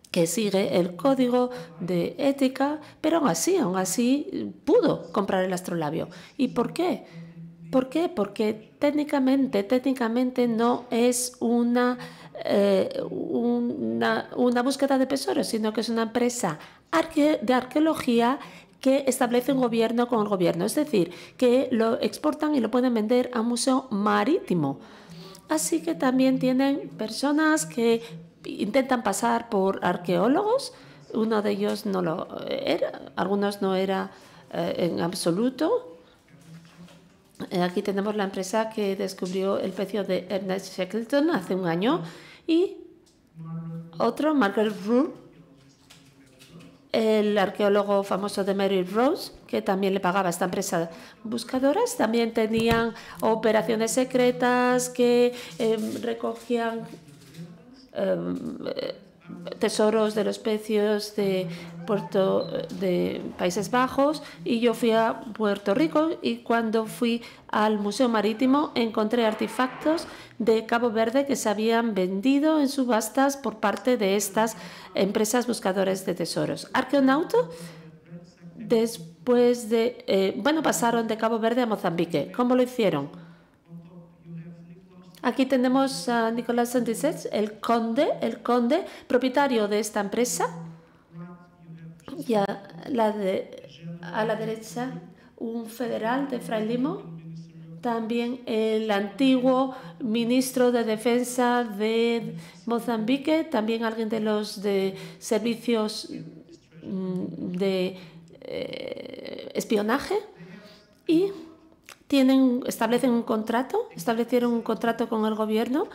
D: que sigue el código de ética, pero aún así, aún así pudo comprar el astrolabio. ¿Y por qué? ¿Por qué? Porque técnicamente, técnicamente no es una, eh, una, búsqueda de tesoros, sino que es una empresa de arqueología que establece un gobierno con el gobierno, es decir, que lo exportan y lo pueden vender a un museo marítimo. Así que también tienen personas que intentan pasar por arqueólogos, uno de ellos no lo eh, era, algunos no era eh, en absoluto, eh, aquí tenemos la empresa que descubrió el pecio de Ernest Shackleton hace un año y otro, Margaret Rule, el arqueólogo famoso de Mary Rose, que también le pagaba a esta empresa buscadoras, también tenían operaciones secretas que em, recogían em, eh, tesoros de los pecios de de Países Bajos y yo fui a Puerto Rico y cuando fui al Museo Marítimo encontré artefactos de Cabo Verde que se habían vendido en subastas por parte de estas empresas buscadoras de tesoros. Arqueonauto después de eh, bueno pasaron de Cabo Verde a Mozambique. ¿Cómo lo hicieron? Aquí tenemos a Nicolás Santisets, el conde, el conde propietario de esta empresa. Y a la, de, a la derecha un federal de Fraile-Limo. También el antiguo ministro de Defensa de Mozambique, también alguien de los de servicios mm, de eh, espionaje y tienen, establecen un contrato, establecieron un contrato con el gobierno.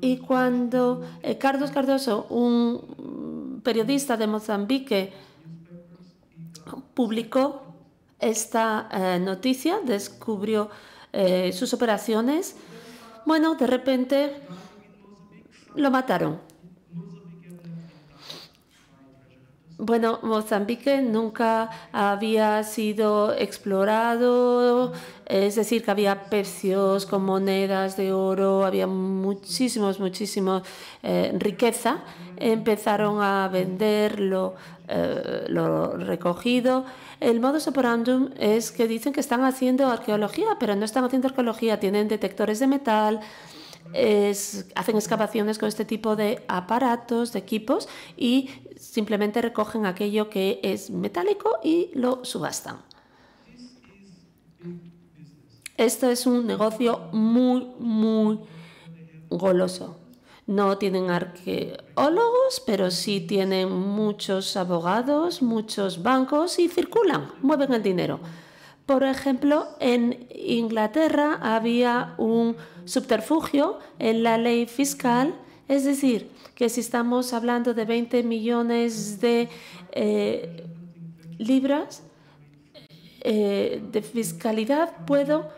D: Y cuando eh, Carlos Cardoso, un periodista de Mozambique, publicó esta eh, noticia, descubrió eh, sus operaciones, bueno, de repente lo mataron. bueno, Mozambique nunca había sido explorado, es decir, que había precios con monedas de oro, había muchísimos, muchísimos eh, riqueza. Empezaron a vender lo, eh, lo recogido. El modus operandum es que dicen que están haciendo arqueología, pero no están haciendo arqueología, tienen detectores de metal, es, hacen excavaciones con este tipo de aparatos, de equipos y simplemente recogen aquello que es metálico y lo subastan. Esto es un negocio muy, muy goloso. No tienen arqueólogos, pero sí tienen muchos abogados, muchos bancos y circulan, mueven el dinero. Por ejemplo, en Inglaterra había un subterfugio en la ley fiscal, es decir, que si estamos hablando de 20 millones de eh, libras eh, de fiscalidad, puedo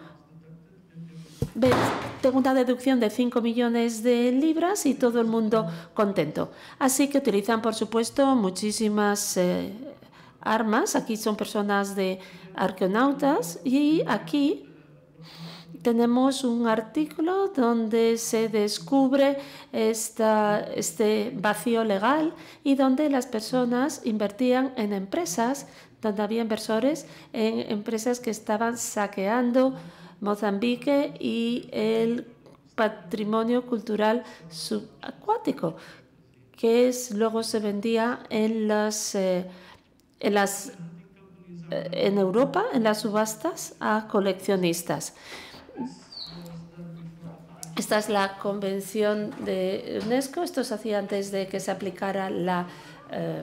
D: tengo una deducción de 5 millones de libras y todo el mundo contento. Así que utilizan, por supuesto, muchísimas eh, armas. Aquí son personas de arqueonautas y aquí tenemos un artículo donde se descubre este vacío legal y donde las personas invertían en empresas, donde había inversores en empresas que estaban saqueando Mozambique y el patrimonio cultural subacuático, que luego se vendía las eh, eh, en Europa en las subastas a coleccionistas. Esta es la convención de UNESCO, esto se hacía antes de que se aplicara la, eh,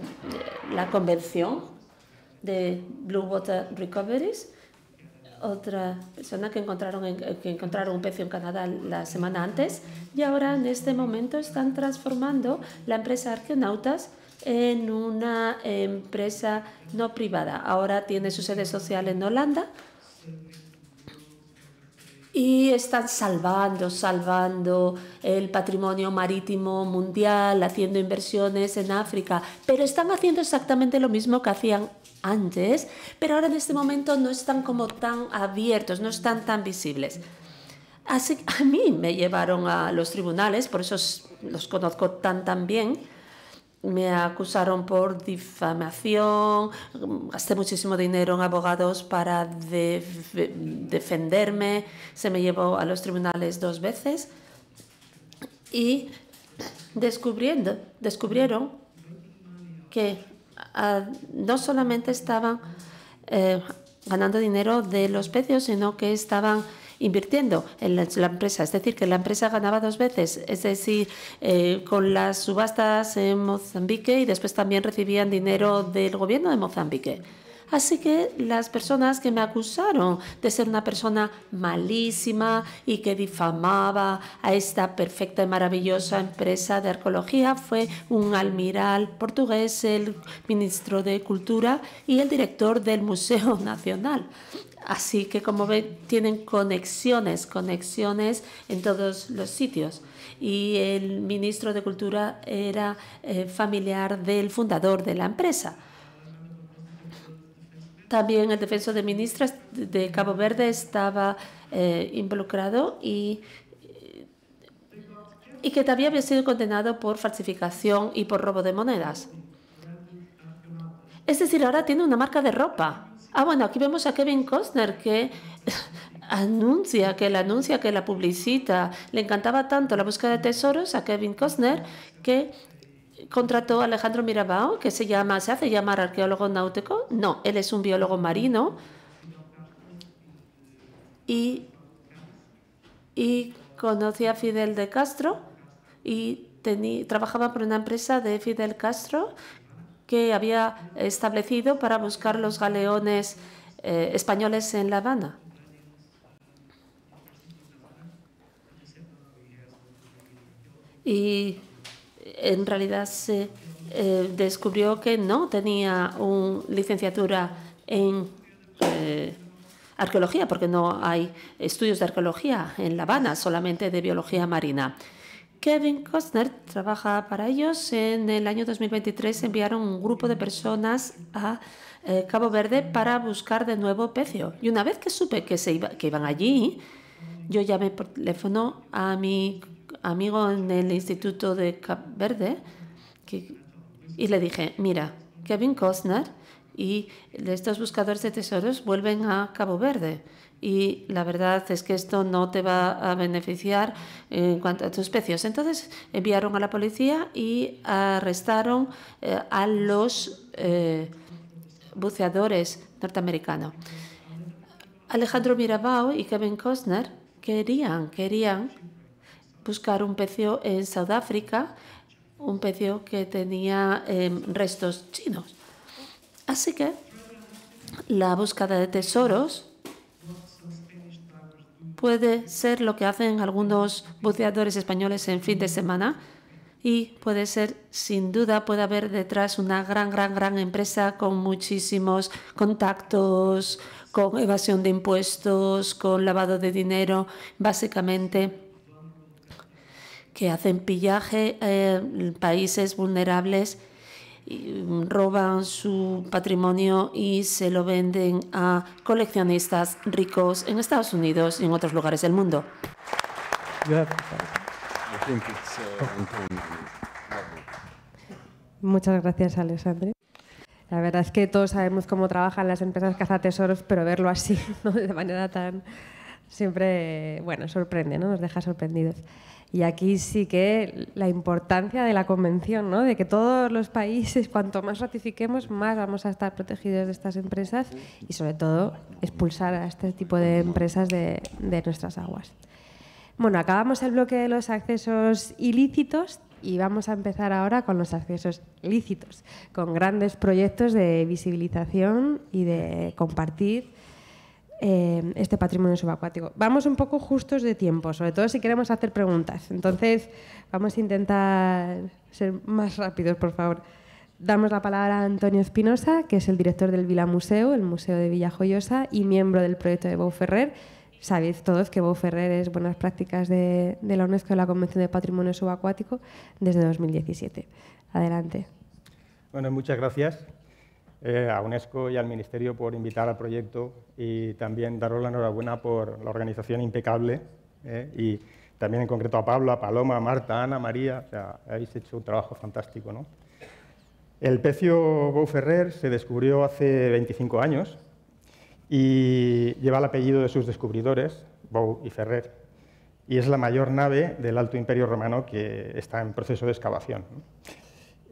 D: convención de Blue Water Recoveries. Otra persona que encontraron, que encontraron un pez en Canadá la semana antes y ahora en este momento están transformando la empresa Arqueonautas en una empresa no privada. Ahora tiene su sede social en Holanda, y están salvando, salvando el patrimonio marítimo mundial, haciendo inversiones en África, pero están haciendo exactamente lo mismo que hacían antes, pero ahora en este momento no están como tan abiertos, no están tan visibles. Así que a mí me llevaron a los tribunales, por eso los conozco tan tan bien me acusaron por difamación, gasté muchísimo dinero en abogados para defenderme, se me llevó a los tribunales dos veces y descubriendo, descubrieron que ah, no solamente estaban eh, ganando dinero de los precios, sino que estaban invirtiendo en la empresa. Es decir, que la empresa ganaba dos veces, es decir, eh, con las subastas en Mozambique y después también recibían dinero del gobierno de Mozambique. Así que las personas que me acusaron de ser una persona malísima y que difamaba a esta perfecta y maravillosa empresa de arqueología fue un almiral portugués, el ministro de Cultura y el director del Museo Nacional. Así que como ven, tienen conexiones, conexiones en todos los sitios. Y el ministro de Cultura era eh, familiar del fundador de la empresa. También el defensor de ministros de Cabo Verde estaba eh, involucrado y, que todavía había sido condenado por falsificación y por robo de monedas. Es decir, ahora tiene una marca de ropa Ah, bueno, aquí vemos a Kevin Costner que anuncia, que la anuncia, que la publicita. Le encantaba tanto la búsqueda de tesoros a Kevin Costner que contrató a Alejandro Mirabao, que se llama, se hace llamar arqueólogo náutico. No, él es un biólogo marino. Y, conocía a Fidel de Castro y trabajaba por una empresa de Fidel Castro que había establecido para buscar los galeones eh, españoles en La Habana. Y en realidad se eh, descubrió que no tenía una licenciatura en eh, arqueología, porque no hay estudios de arqueología en La Habana, solamente de biología marina. Kevin Costner trabaja para ellos. En el año 2023 enviaron un grupo de personas a eh, Cabo Verde para buscar de nuevo pecio. Y una vez que supe que, se que iban allí, yo llamé por teléfono a mi amigo en el Instituto de Cabo Verde y le dije, mira, Kevin Costner y estos buscadores de tesoros vuelven a Cabo Verde y la verdad es que esto no te va a beneficiar en cuanto a tus pecios Entonces enviaron a la policía y arrestaron eh, a los eh, buceadores norteamericanos. Alejandro Mirabao y Kevin Costner querían, querían buscar un pecio en Sudáfrica, un pecio que tenía eh, restos chinos. Así que la búsqueda de tesoros puede ser lo que hacen algunos buceadores españoles en fin de semana y puede ser, sin duda, puede haber detrás una gran, gran, gran empresa con muchísimos contactos, con evasión de impuestos, con lavado de dinero, básicamente que hacen pillaje eh, en países vulnerables roban su patrimonio y se lo venden a coleccionistas ricos en Estados Unidos y en otros lugares del mundo. Muchas gracias, Alexandre.
B: La verdad es que todos sabemos cómo trabajan las empresas cazatesoros, pero verlo así, de manera tan siempre, bueno, sorprende, ¿no? Nos deja sorprendidos. Y aquí sí que la importancia de la convención, ¿no? de que todos los países, cuanto más ratifiquemos, más vamos a estar protegidos de estas empresas y sobre todo expulsar a este tipo de empresas de, de nuestras aguas. Bueno, acabamos el bloque de los accesos ilícitos y vamos a empezar ahora con los accesos lícitos, con grandes proyectos de visibilización y de compartir Em, este patrimonio subacuático. Vamos un poco justos de tiempo, sobre todo si queremos hacer preguntas. Entonces, vamos a intentar ser más rápidos, por favor. Damos la palabra a Antonio Espinosa, que es el director del Vila Museo, el Museo de Villajoyosa, y miembro del proyecto de Bou Ferrer. Sabéis todos que Bou Ferrer es Buenas Prácticas de, la UNESCO de la Convención de Patrimonio Subacuático desde 2017. Adelante.
E: Bueno, muchas gracias. Eh, a UNESCO y al Ministerio por invitar al proyecto y también daros la enhorabuena por la organización impecable eh, y también en concreto a Pablo, a Paloma, a Marta, Ana, María, o sea, habéis hecho un trabajo fantástico. El pecio Ferrer se descubrió hace 25 años y lleva el apellido de sus descubridores, Bou y Ferrer, y es la mayor nave del Alto Imperio Romano que está en proceso de excavación.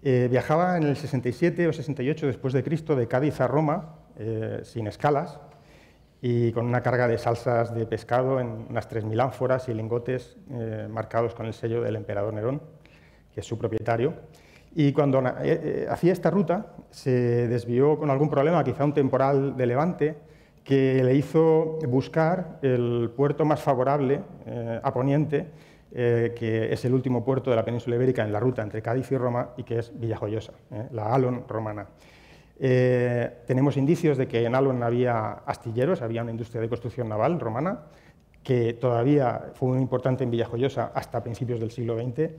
E: Eh, viajaba en el 67 o 68 después de Cristo de Cádiz a Roma, eh, sin escalas, y con una carga de salsas de pescado en unas 3.000 ánforas y lingotes eh, marcados con el sello del emperador Nerón, que es su propietario. Y cuando hacía esta ruta, se desvió con algún problema, quizá un temporal de levante, que le hizo buscar el puerto más favorable a Poniente eh, que es el último puerto de la península ibérica en la ruta entre Cádiz y Roma y que es Villajoyosa, eh, la Alon romana. Eh, tenemos indicios de que en Alon había astilleros, había una industria de construcción naval romana, que todavía fue muy importante en Villajoyosa hasta principios del siglo XX,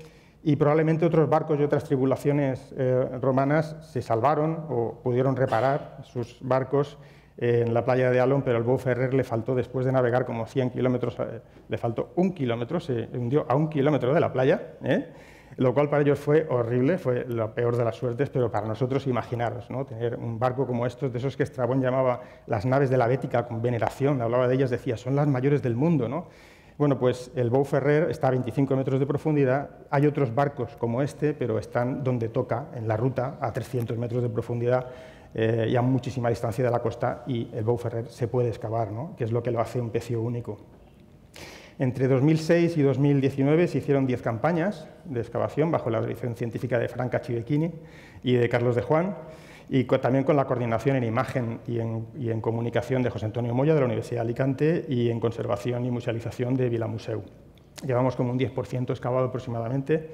E: y probablemente otros barcos y otras tribulaciones romanas se salvaron o pudieron reparar sus barcos en la playa de Alon, pero el Beau Ferrer le faltó, después de navegar como 100 kilómetros, eh, le faltó un kilómetro, se hundió a un kilómetro de la playa, ¿eh? lo cual para ellos fue horrible, fue lo peor de las suertes, pero para nosotros imaginaros, ¿no? tener un barco como estos, de esos que Estrabón llamaba las naves de la Bética con veneración, hablaba de ellas, decía, son las mayores del mundo, ¿no? Bueno, pues el Bow Ferrer está a 25 metros de profundidad, hay otros barcos como este, pero están donde toca, en la ruta, a 300 metros de profundidad, eh, y a muchísima distancia de la costa y el Bouferrer se puede excavar, que es lo que lo hace un pecio único. Entre 2006 y 2019 se hicieron 10 campañas de excavación bajo la dirección científica de Franca Chivechini y de Carlos de Juan, y también con la coordinación en imagen y en, comunicación de José Antonio Moya de la Universidad de Alicante y en conservación y musealización de Vila Llevamos como un 10% excavado aproximadamente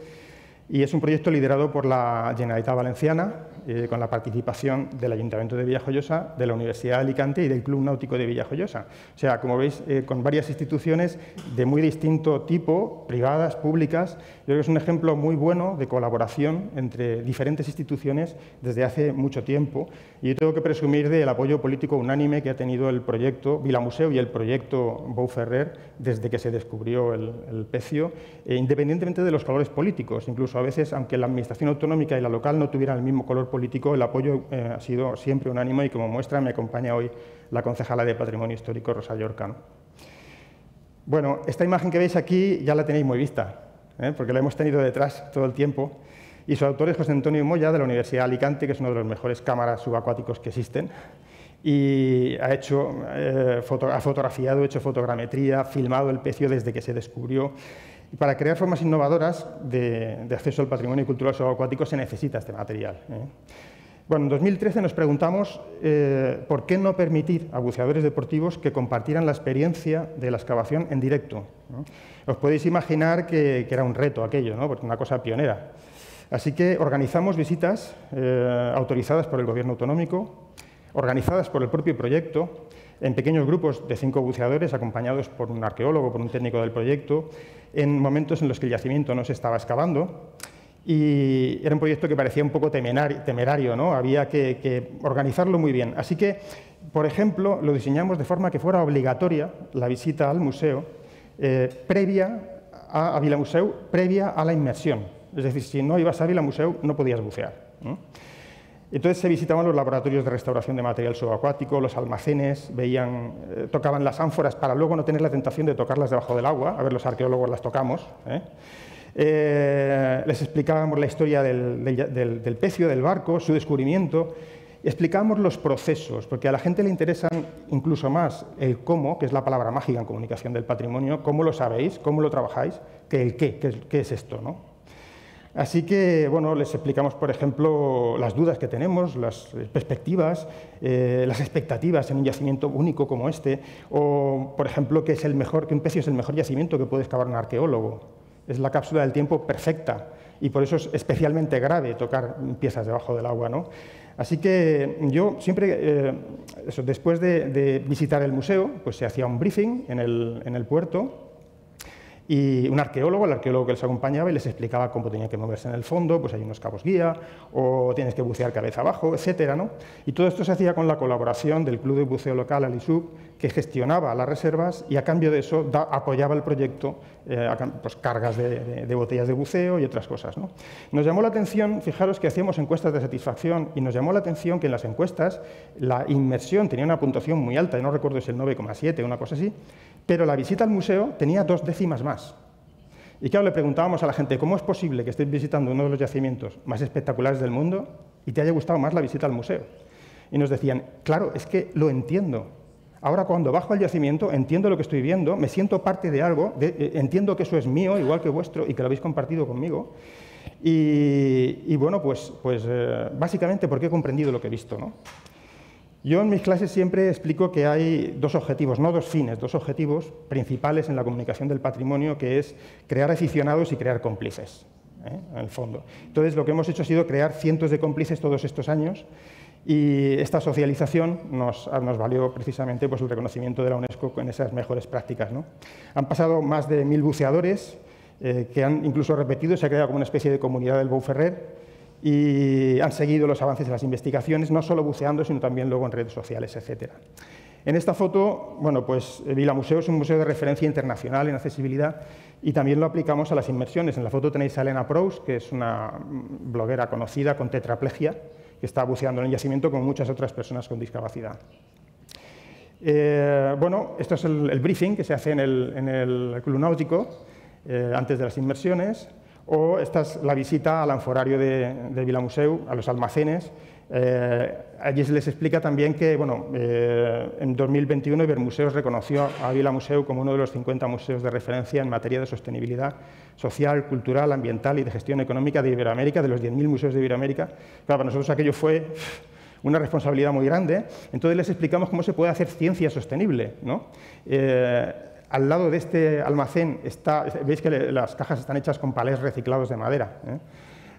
E: y es un proyecto liderado por la Generalitat Valenciana eh, con la participación del Ayuntamiento de Villajoyosa, de la Universidad de Alicante y del Club Náutico de Villajoyosa. O sea, como veis, eh, con varias instituciones de muy distinto tipo, privadas, públicas. Yo creo que es un ejemplo muy bueno de colaboración entre diferentes instituciones desde hace mucho tiempo. Y yo tengo que presumir del apoyo político unánime que ha tenido el proyecto Vila Museo y el proyecto Bou Ferrer desde que se descubrió el, pecio, eh, independientemente de los colores políticos. Incluso a veces, aunque la administración autonómica y la local no tuvieran el mismo color político, el apoyo eh, ha sido siempre unánimo y como muestra me acompaña hoy la concejala de Patrimonio Histórico, Rosa Llorcano. Bueno, esta imagen que veis aquí ya la tenéis muy vista, ¿eh? porque la hemos tenido detrás todo el tiempo. Y su autor es José Antonio Moya, de la Universidad de Alicante, que es uno de los mejores cámaras subacuáticos que existen. Y ha, hecho, eh, ha fotografiado, hecho fotogrametría, filmado el pecio desde que se descubrió. Y para crear formas innovadoras de, acceso al patrimonio cultural subacuático se necesita este material. ¿eh? Bueno, en 2013 nos preguntamos eh, por qué no permitir a buceadores deportivos que compartieran la experiencia de la excavación en directo. Os podéis imaginar que, era un reto aquello, porque una cosa pionera. Así que organizamos visitas eh, autorizadas por el gobierno autonómico, organizadas por el propio proyecto, en pequeños grupos de cinco buceadores acompañados por un arqueólogo, por un técnico del proyecto, en momentos en los que el yacimiento no se estaba excavando. Y era un proyecto que parecía un poco temerario, ¿no? había que, organizarlo muy bien. Así que, por ejemplo, lo diseñamos de forma que fuera obligatoria la visita al museo eh, previa a, previa a la inmersión. Es decir, si no ibas a Vila museo, no podías bucear. Entonces se visitaban los laboratorios de restauración de material subacuático, los almacenes, veían, eh, tocaban las ánforas para luego no tener la tentación de tocarlas debajo del agua, a ver, los arqueólogos las tocamos. ¿eh? Eh, les explicábamos la historia del, pecio, del barco, su descubrimiento, explicábamos los procesos, porque a la gente le interesan incluso más el cómo, que es la palabra mágica en comunicación del patrimonio, cómo lo sabéis, cómo lo trabajáis, que el qué, qué es esto, ¿no? Así que, bueno, les explicamos, por ejemplo, las dudas que tenemos, las perspectivas, eh, las expectativas en un yacimiento único como este, o, por ejemplo, que, es el mejor, que un pecio es el mejor yacimiento que puede excavar un arqueólogo. Es la cápsula del tiempo perfecta y por eso es especialmente grave tocar piezas debajo del agua, ¿no? Así que yo siempre, eh, después de, visitar el museo, pues se hacía un briefing en el puerto y un arqueólogo, el arqueólogo que les acompañaba y les explicaba cómo tenía que moverse en el fondo, pues hay unos cabos guía, o tienes que bucear cabeza abajo, etcétera, Y todo esto se hacía con la colaboración del Club de Buceo Local, Alisub, que gestionaba las reservas y a cambio de eso apoyaba el proyecto, eh, pues cargas de, botellas de buceo y otras cosas. Nos llamó la atención, fijaros que hacíamos encuestas de satisfacción y nos llamó la atención que en las encuestas la inmersión tenía una puntuación muy alta, no recuerdo si el 9,7 o una cosa así, pero la visita al museo tenía dos décimas más. Y claro, le preguntábamos a la gente, ¿cómo es posible que estéis visitando uno de los yacimientos más espectaculares del mundo y te haya gustado más la visita al museo? Y nos decían, claro, es que lo entiendo. Ahora cuando bajo al yacimiento entiendo lo que estoy viendo, me siento parte de algo, eh, entiendo que eso es mío, igual que vuestro, y que lo habéis compartido conmigo. Y, bueno, pues, pues eh, básicamente porque he comprendido lo que he visto. ¿no? Yo en mis clases siempre explico que hay dos objetivos, no dos fines, dos objetivos principales en la comunicación del patrimonio, que es crear aficionados y crear cómplices, ¿eh? en el fondo. Entonces, lo que hemos hecho ha sido crear cientos de cómplices todos estos años y esta socialización nos, valió precisamente pues, el reconocimiento de la UNESCO con esas mejores prácticas. Han pasado más de mil buceadores eh, que han incluso repetido, se ha creado como una especie de comunidad del Bouferrer, y han seguido los avances de las investigaciones, no solo buceando, sino también luego en redes sociales, etc. En esta foto, bueno, pues Vila Museo es un museo de referencia internacional en accesibilidad y también lo aplicamos a las inmersiones. En la foto tenéis a Elena Proust, que es una bloguera conocida con tetraplegia, que está buceando en el yacimiento con muchas otras personas con discapacidad. Eh, bueno, esto es el, briefing que se hace en el, Club Náutico eh, antes de las inmersiones. O esta es la visita al anforario de, de Vilamuseu, a los almacenes. Eh, allí se les explica también que bueno, eh, en 2021 Ibermuseos reconoció a Vilamuseu como uno de los 50 museos de referencia en materia de sostenibilidad social, cultural, ambiental y de gestión económica de Iberoamérica, de los 10.000 museos de Iberoamérica. Claro, para nosotros aquello fue una responsabilidad muy grande. Entonces les explicamos cómo se puede hacer ciencia sostenible. ¿no? Eh, al lado de este almacén está, veis que las cajas están hechas con palés reciclados de madera. ¿eh?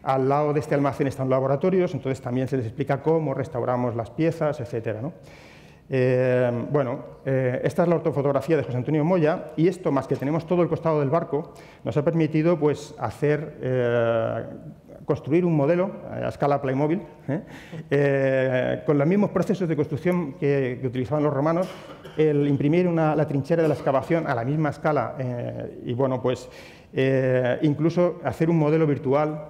E: Al lado de este almacén están laboratorios, entonces también se les explica cómo restauramos las piezas, etc. Eh, bueno, eh, esta es la ortofotografía de José Antonio Moya y esto, más que tenemos todo el costado del barco, nos ha permitido pues, hacer construir un modelo a escala Playmobil ¿eh? Eh, con los mismos procesos de construcción que, utilizaban los romanos, el imprimir la trinchera de la excavación a la misma escala eh, y bueno, pues incluso hacer un modelo virtual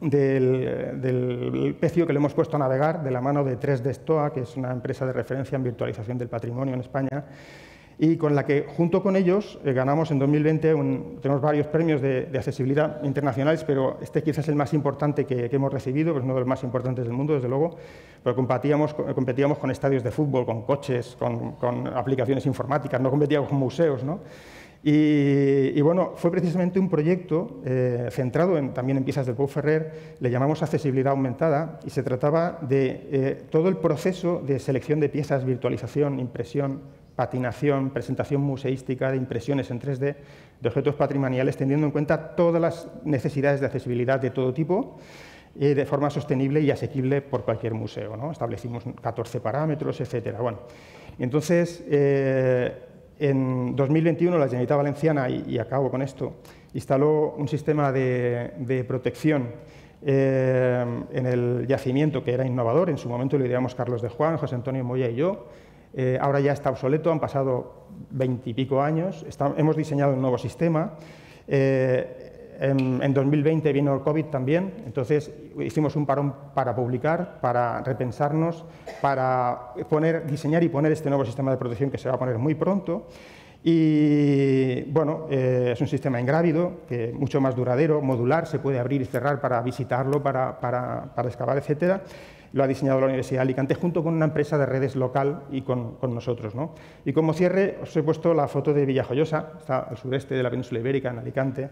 E: del, del, pecio que le hemos puesto a navegar de la mano de 3D Stoa, que es una empresa de referencia en virtualización del patrimonio en España y con la que, junto con ellos, eh, ganamos en 2020, tenemos varios premios de, accesibilidad internacionales, pero este quizás es el más importante que, hemos recibido, es pues uno de los más importantes del mundo, desde luego, pero competíamos, competíamos con estadios de fútbol, con coches, con, aplicaciones informáticas, no competíamos con museos, ¿no? Y, bueno, fue precisamente un proyecto eh, centrado en, también en piezas de Paul Ferrer, le llamamos accesibilidad aumentada, y se trataba de eh, todo el proceso de selección de piezas, virtualización, impresión, patinación, presentación museística de impresiones en 3D de objetos patrimoniales, teniendo en cuenta todas las necesidades de accesibilidad de todo tipo eh, de forma sostenible y asequible por cualquier museo. ¿no? Establecimos 14 parámetros, etc. Bueno, entonces, eh, en 2021 la Generalitat Valenciana, y, acabo con esto, instaló un sistema de, de protección eh, en el yacimiento que era innovador. En su momento lo ideamos Carlos de Juan, José Antonio Moya y yo eh, ahora ya está obsoleto, han pasado veintipico años, hemos diseñado un nuevo sistema. Eh, en, 2020 vino el COVID también, entonces hicimos un parón para publicar, para repensarnos, para diseñar y poner este nuevo sistema de protección que se va a poner muy pronto. Y bueno, eh, es un sistema ingrávido, que mucho más duradero, modular, se puede abrir y cerrar para visitarlo, para, para, excavar, etcétera lo ha diseñado la Universidad de Alicante junto con una empresa de redes local y con, nosotros. ¿no? Y como cierre, os he puesto la foto de Villajoyosa, está al sureste de la península ibérica, en Alicante.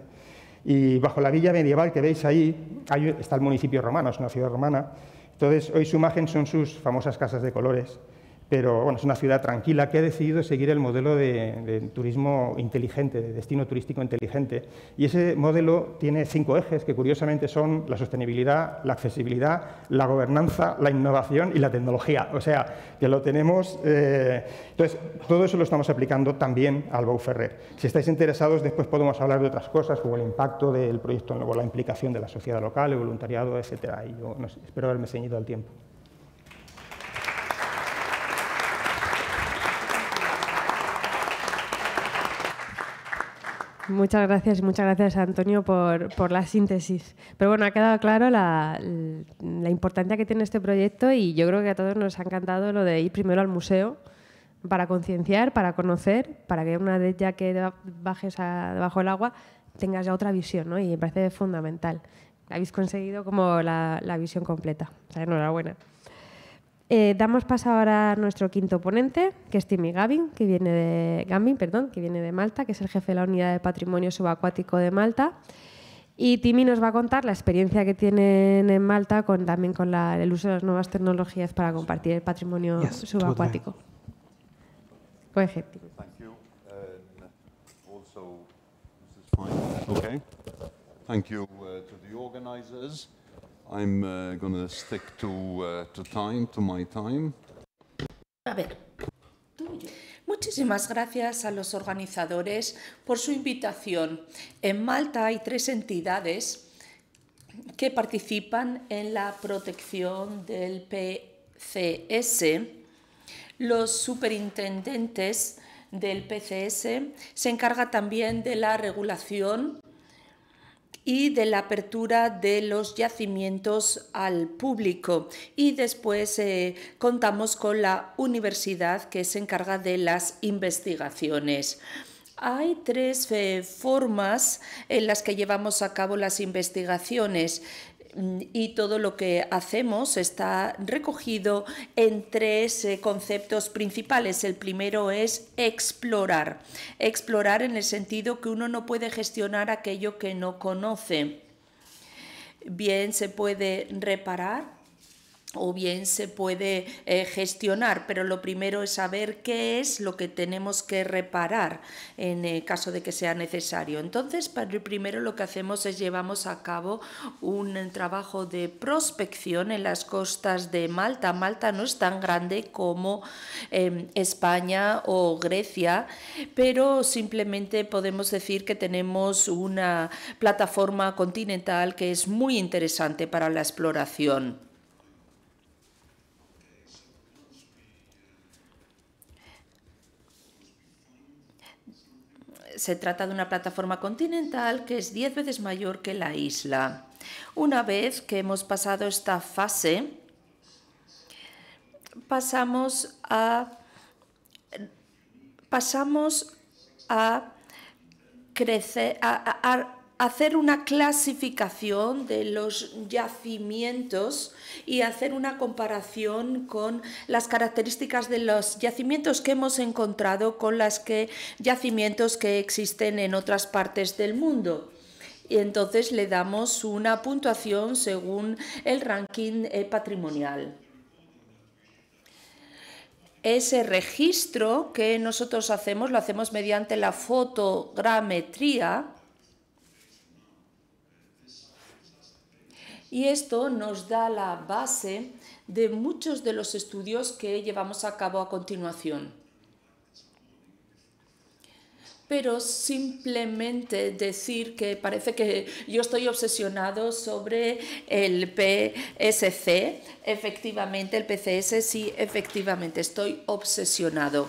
E: Y bajo la villa medieval que veis ahí, ahí está el municipio romano, es una ciudad romana. Entonces, hoy su imagen son sus famosas casas de colores. Pero bueno, es una ciudad tranquila que ha decidido seguir el modelo de, turismo inteligente, de destino turístico inteligente. Y ese modelo tiene cinco ejes que curiosamente son la sostenibilidad, la accesibilidad, la gobernanza, la innovación y la tecnología. O sea, que lo tenemos... Eh, entonces, todo eso lo estamos aplicando también al Ferrer. Si estáis interesados, después podemos hablar de otras cosas, como el impacto del proyecto, la implicación de la sociedad local, el voluntariado, etc. Y yo espero haberme ceñido al tiempo.
B: Muchas gracias, muchas gracias Antonio por, la síntesis. Pero bueno, ha quedado claro la, importancia que tiene este proyecto y yo creo que a todos nos ha encantado lo de ir primero al museo para concienciar, para conocer, para que una vez ya que bajes a, debajo del agua tengas ya otra visión, ¿no? Y me parece fundamental. Habéis conseguido como la, visión completa. enhorabuena. Eh, damos paso ahora a nuestro quinto ponente, que es Timmy Gavin, que viene de, Gambin, perdón, que viene de Malta, que es el jefe de la Unidad de Patrimonio Subacuático de Malta. Y Timmy nos va a contar la experiencia que tienen en Malta con, también con el uso de las nuevas tecnologías para compartir el patrimonio subacuático.
D: Muchísimas gracias a los organizadores por su invitación. En Malta hay tres entidades que participan en la protección del PCS. Los superintendentes del PCS se encarga también de la regulación y de la apertura de los yacimientos al público. Y después eh, contamos con la universidad que se encarga de las investigaciones. Hay tres eh, formas en las que llevamos a cabo las investigaciones y todo lo que hacemos está recogido en tres eh, conceptos principales. El primero es explorar. Explorar en el sentido que uno no puede gestionar aquello que no conoce. Bien se puede reparar o bien se puede eh, gestionar, pero lo primero es saber qué es lo que tenemos que reparar en eh, caso de que sea necesario. Entonces, primero lo que hacemos es llevamos a cabo un eh, trabajo de prospección en las costas de Malta. Malta no es tan grande como em, España o Grecia, pero simplemente podemos decir que tenemos una plataforma continental que es muy interesante para la exploración. se trata de una plataforma continental que es 10 veces mayor que la isla. Una vez que hemos pasado esta fase, pasamos a, pasamos a crecer, a, hacer una clasificación de los yacimientos y hacer una comparación con las características de los yacimientos que hemos encontrado con las que yacimientos que existen en otras partes del mundo. Y entonces le damos una puntuación según el ranking eh, patrimonial ese registro que nosotros hacemos lo hacemos mediante la fotogrametría Y esto nos da la base de muchos de los estudios que llevamos a cabo a continuación. Pero simplemente decir que parece que yo estoy obsesionado sobre el PSC, efectivamente, el PCS, sí, efectivamente, estoy obsesionado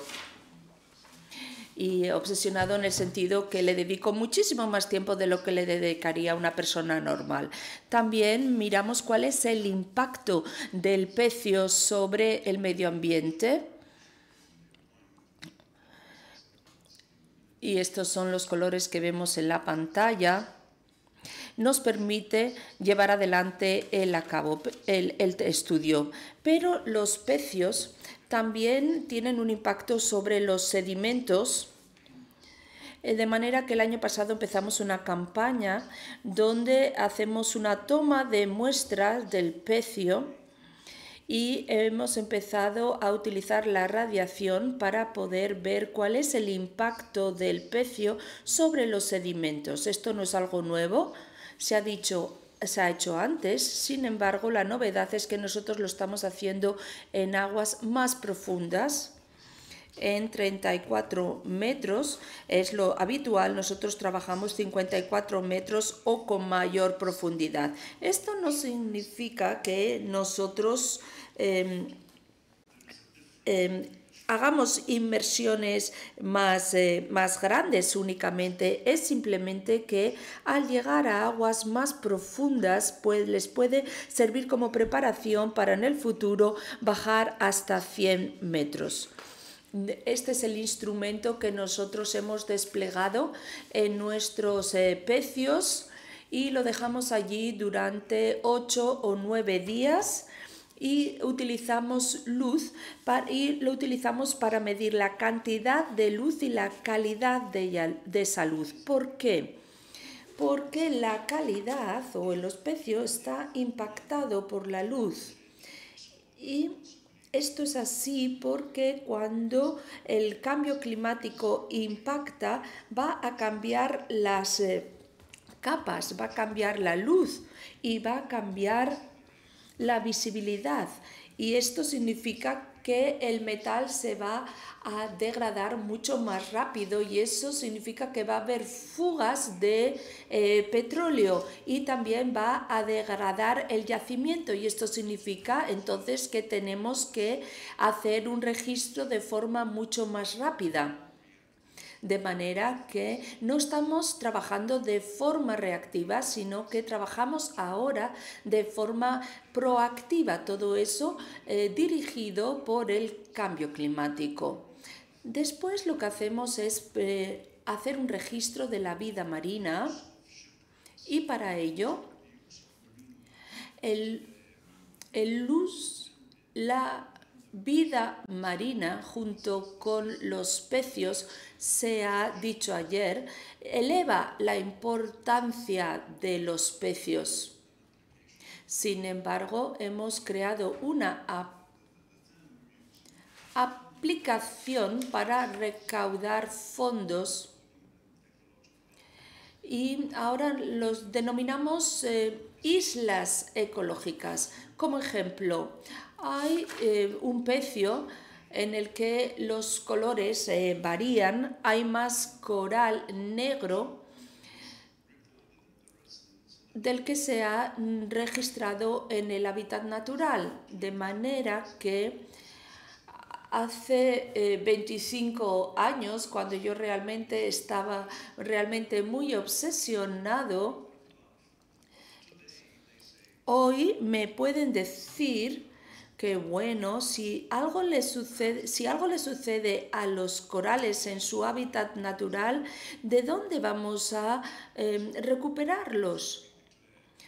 D: y obsesionado en el sentido que le dedico muchísimo más tiempo de lo que le dedicaría a una persona normal. También miramos cuál es el impacto del pecio sobre el medio ambiente. Y estos son los colores que vemos en la pantalla nos permite llevar adelante el, el estudio. Pero los pecios también tienen un impacto sobre los sedimentos eh, de manera que el año pasado empezamos una campaña donde hacemos una toma de muestras del pecio y hemos empezado a utilizar la radiación para poder ver cuál es el impacto del pecio sobre los sedimentos. Esto no es algo nuevo, se ha dicho se ha hecho antes, sin embargo la novedad es que nosotros lo estamos haciendo en aguas más profundas, en 34 metros es lo habitual, nosotros trabajamos 54 metros o con mayor profundidad. Esto no significa que nosotros... Em, em, hagamos inmersiones eh, más, grandes únicamente, es simplemente que al llegar a aguas más profundas pues, les puede servir como preparación para en el futuro bajar hasta 100 metros. Este es el instrumento que nosotros hemos desplegado en nuestros eh, pecios y lo dejamos allí durante 8 o 9 días y utilizamos luz para, y lo utilizamos para medir la cantidad de luz y la calidad de, de esa luz. ¿Por qué? Porque la calidad o el especio está impactado por la luz. Y esto es así porque cuando el cambio climático impacta va a cambiar las... Eh, capas, va a cambiar la luz y va a cambiar la visibilidad y esto significa que el metal se va a degradar mucho más rápido y eso significa que va a haber fugas de eh, petróleo y también va a degradar el yacimiento y esto significa entonces que tenemos que hacer un registro de forma mucho más rápida de manera que no estamos trabajando de forma reactiva, sino que trabajamos ahora de forma proactiva, todo eso eh, dirigido por el cambio climático. Después lo que hacemos es eh, hacer un registro de la vida marina y para ello el, el luz, la vida marina junto con los pecios se ha dicho ayer, eleva la importancia de los pecios. Sin embargo, hemos creado una aplicación para recaudar fondos y ahora los denominamos eh, islas ecológicas. Como ejemplo, hay eh, un pecio en el que los colores eh, varían, hay más coral negro del que se ha registrado en el hábitat natural, de manera que hace 25 eh, años, cuando yo realmente estaba realmente muy obsesionado, hoy me pueden decir Qué bueno, si algo, le sucede, si algo le sucede a los corales en su hábitat natural, ¿de dónde vamos a em, recuperarlos?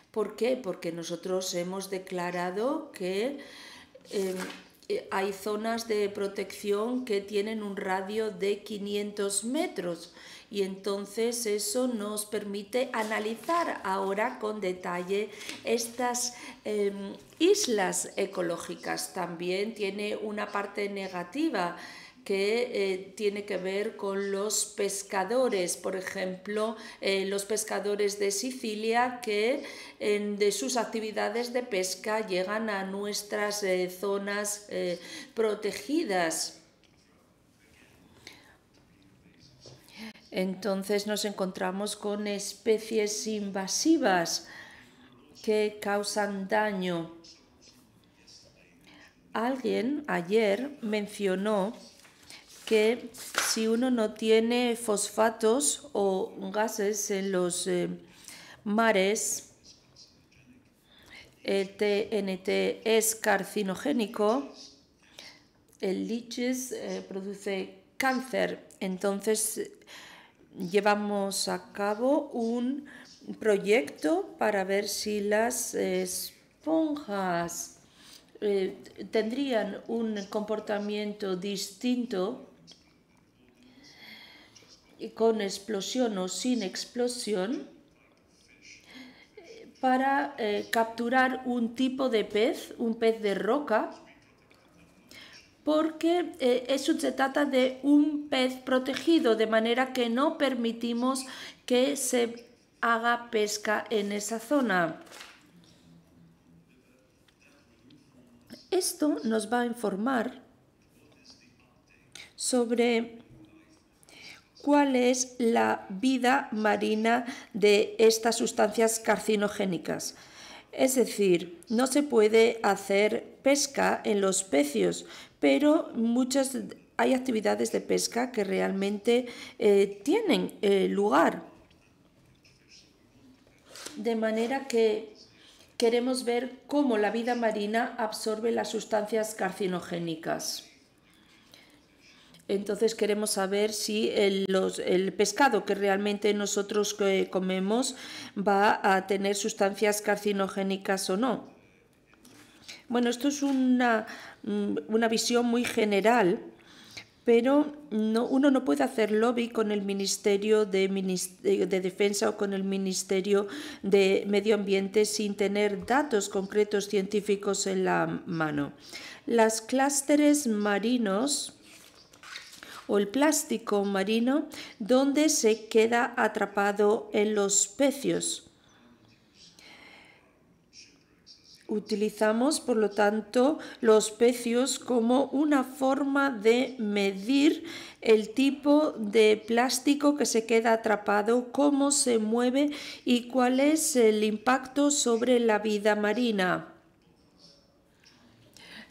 D: ¿Por qué? Porque nosotros hemos declarado que em, eh, hay zonas de protección que tienen un radio de 500 metros y entonces eso nos permite analizar ahora con detalle estas em, islas ecológicas. También tiene una parte negativa que eh, tiene que ver con los pescadores, por ejemplo, eh, los pescadores de Sicilia que de sus actividades de pesca llegan a nuestras eh, zonas protegidas Entonces nos encontramos con especies invasivas que causan daño. Alguien ayer mencionó que si uno no tiene fosfatos o gases en los eh, mares, el TNT es carcinogénico, el liches eh, produce cáncer. Entonces, llevamos a cabo un proyecto para ver si las esponjas eh, tendrían un comportamiento distinto con explosión o sin explosión para eh, capturar un tipo de pez, un pez de roca, porque eh, eso se trata de un pez protegido, de manera que no permitimos que se haga pesca en esa zona. Esto nos va a informar sobre cuál es la vida marina de estas sustancias carcinogénicas. Es decir, no se puede hacer pesca en los pecios, pero muchas hay actividades de pesca que realmente eh, tienen eh, lugar. De manera que queremos ver cómo la vida marina absorbe las sustancias carcinogénicas. Entonces queremos saber si el, pescado que realmente nosotros eh, comemos va a tener sustancias carcinogénicas o no. Bueno, esto es una, mm, una visión muy general, pero uno no puede hacer lobby con el Ministerio de, eh, de, Defensa o con el Ministerio de Medio Ambiente sin tener datos concretos científicos en la mano. Las clústeres marinos o el plástico marino donde se queda atrapado en los pecios. Utilizamos, por lo tanto, los pecios como una forma de medir el tipo de plástico que se queda atrapado, cómo se mueve y cuál es el impacto sobre la vida marina.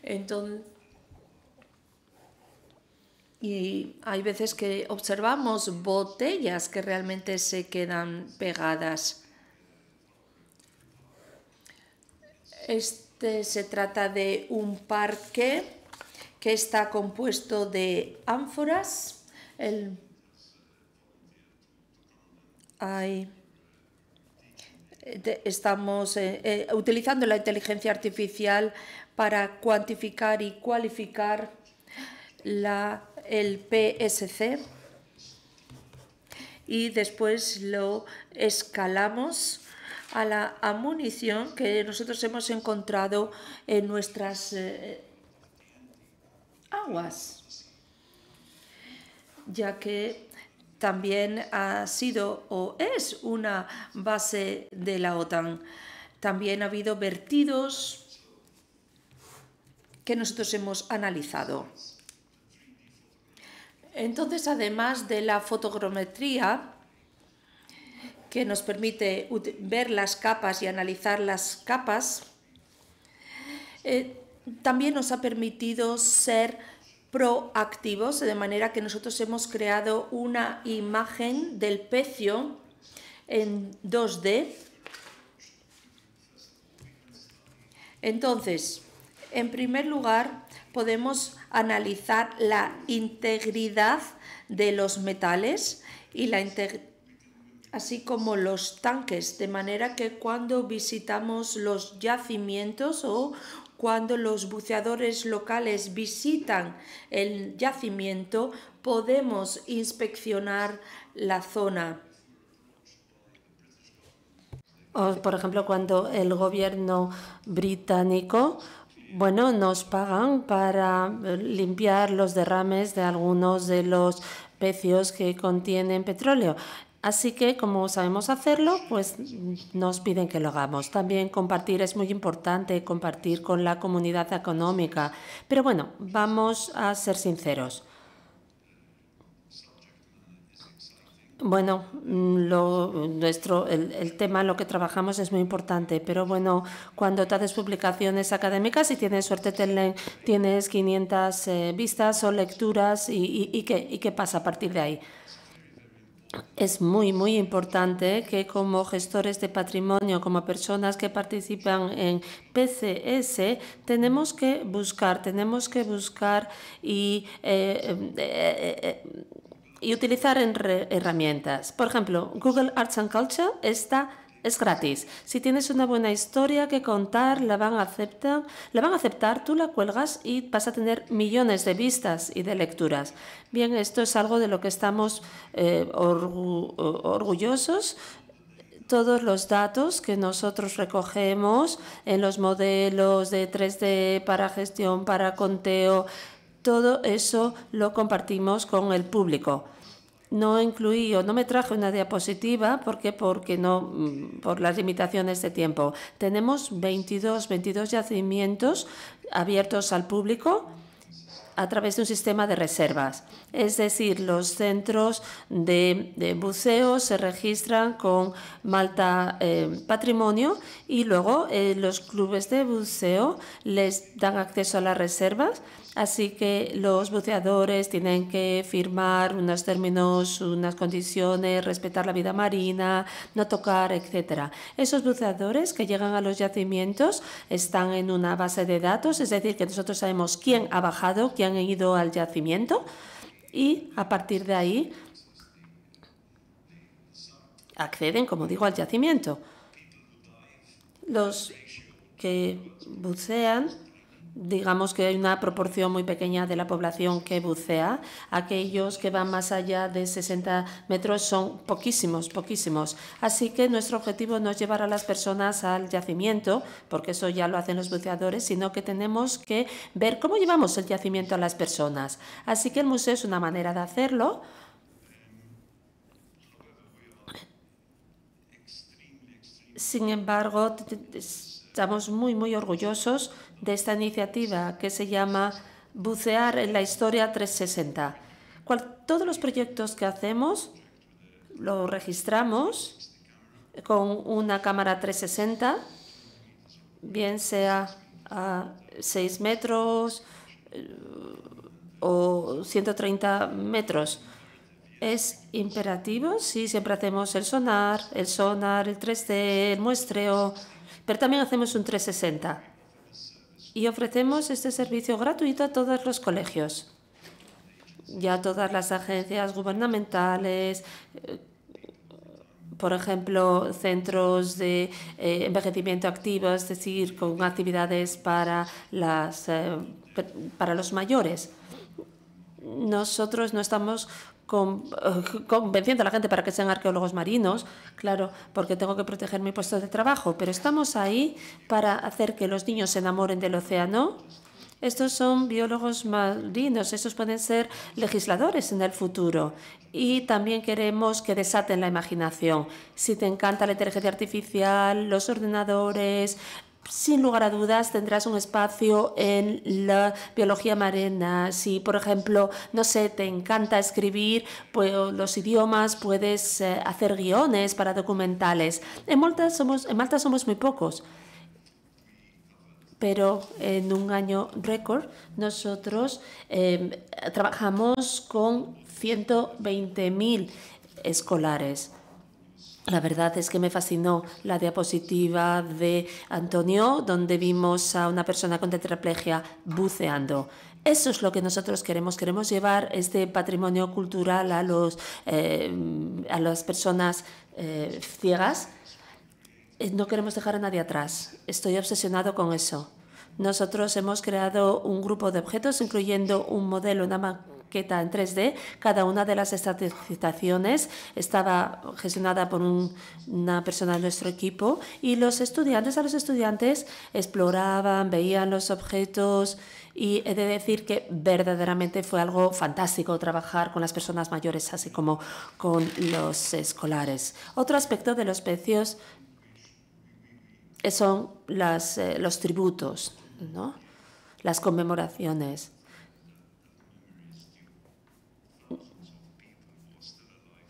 D: Entonces, y hay veces que observamos botellas que realmente se quedan pegadas. Este se trata de un parque que está compuesto de ánforas. Estamos eh, eh, utilizando la inteligencia artificial para cuantificar y cualificar la el PSC y después lo escalamos a la munición que nosotros hemos encontrado en nuestras eh, aguas, ya que también ha sido o es una base de la OTAN. También ha habido vertidos que nosotros hemos analizado. Entonces, además de la fotogrometría, que nos permite ver las capas y analizar las capas, eh, también nos ha permitido ser proactivos, de manera que nosotros hemos creado una imagen del pecio en 2D. Entonces, en primer lugar, podemos analizar la integridad de los metales y la así como los tanques, de manera que cuando visitamos los yacimientos o cuando los buceadores locales visitan el yacimiento, podemos inspeccionar la zona. por ejemplo, cuando el gobierno británico bueno, nos pagan para eh, limpiar los derrames de algunos de los pecios que contienen petróleo. Así que como sabemos hacerlo, pues nos piden que lo hagamos. También compartir es muy importante, compartir con la comunidad económica. Pero bueno, vamos a ser sinceros. Bueno, mm, lo, nuestro, el, el, tema en lo que trabajamos es muy importante, pero bueno, cuando te haces publicaciones académicas, y tienes suerte, tienes 500 eh, vistas o lecturas y, qué, qué pasa a partir de ahí. Es muy, muy importante que como gestores de patrimonio, como personas que participan en PCS, tenemos que buscar, tenemos que buscar y... Eh, eh, y utilizar herramientas. Por ejemplo, Google Arts and Culture esta es gratis. Si tienes una buena historia que contar, la van a aceptar, la van a aceptar, tú la cuelgas y vas a tener millones de vistas y de lecturas. Bien, esto es algo de lo que estamos eh, orgullosos. Todos los datos que nosotros recogemos en los modelos de 3D para gestión, para conteo, todo eso lo compartimos con el público. No incluí o no me traje una diapositiva porque, porque no, mm, por las limitaciones de tiempo. Tenemos 22, 22 yacimientos abiertos al público a través de un sistema de reservas. Es decir, los centros de, buceo se registran con Malta eh, Patrimonio y luego eh, los clubes de buceo les dan acceso a las reservas. Así que los buceadores tienen que firmar unos términos, unas condiciones, respetar la vida marina, no tocar, etc. Esos buceadores que llegan a los yacimientos están en una base de datos, es decir, que nosotros sabemos quién ha bajado, quién ha ido al yacimiento y a partir de ahí acceden, como digo, al yacimiento. Los que bucean digamos que hay una proporción muy pequeña de la población que bucea. Aquellos que van más allá de 60 metros son poquísimos, poquísimos. Así que nuestro objetivo no es llevar a las personas al yacimiento, porque eso ya lo hacen los buceadores, sino que tenemos que ver cómo llevamos el yacimiento a las personas. Así que el museo es una manera de hacerlo. Sin embargo, estamos muy, muy orgullosos de esta iniciativa que se llama Bucear en la Historia 360. todos los proyectos que hacemos los registramos con una cámara 360, bien sea a 6 metros eh, o 130 metros. Es imperativo, sí, siempre hacemos el sonar, el sonar, el 3D, el muestreo, pero también hacemos un 360 y ofrecemos este servicio gratuito a todos los colegios. Ya todas las agencias gubernamentales, eh, por ejemplo, centros de eh, envejecimiento activo, es decir, con actividades para, las, eh, para los mayores. Nosotros no estamos eh, convenciendo a la gente para que sean arqueólogos marinos, claro, porque tengo que proteger mi puesto de trabajo, pero estamos ahí para hacer que los niños se enamoren del océano. Estos son biólogos marinos, estos pueden ser legisladores en el futuro. Y también queremos que desaten la imaginación. Si te encanta la inteligencia artificial, los ordenadores, sin lugar a dudas tendrás un espacio en la biología marina. Si, por ejemplo, no sé, te encanta escribir pues, los idiomas, puedes eh, hacer guiones para documentales. En Malta somos, en Malta somos muy pocos. Pero en un año récord nosotros em, trabajamos con 120.000 escolares. La verdad es que me fascinó la diapositiva de Antonio, donde vimos a una persona con tetraplegia buceando. Eso es lo que nosotros queremos. Queremos llevar este patrimonio cultural a, los, eh, a las personas eh, ciegas. Eh, no queremos dejar a nadie atrás. Estoy obsesionado con eso. Nosotros hemos creado un grupo de objetos, incluyendo un modelo, una en 3D. Cada una de las citaciones estaba gestionada por una persona de nuestro equipo y los estudiantes, a los estudiantes exploraban, veían los objetos y he de decir que verdaderamente fue algo fantástico trabajar con las personas mayores, así como con los escolares. Otro aspecto de los precios son eh, los tributos, las conmemoraciones.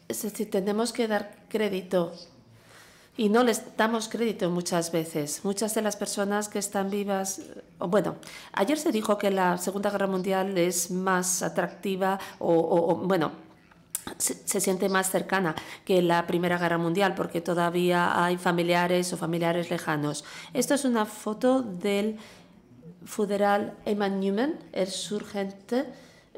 D: es decir, tenemos que dar crédito y no les damos crédito muchas veces. Muchas de las personas que están vivas, bueno, ayer se dijo que la Segunda Guerra Mundial es más atractiva o, bueno, se, siente más cercana que la Primera Guerra Mundial porque todavía hay familiares o familiares lejanos. Esto es una foto del federal Eman Newman, el surgente,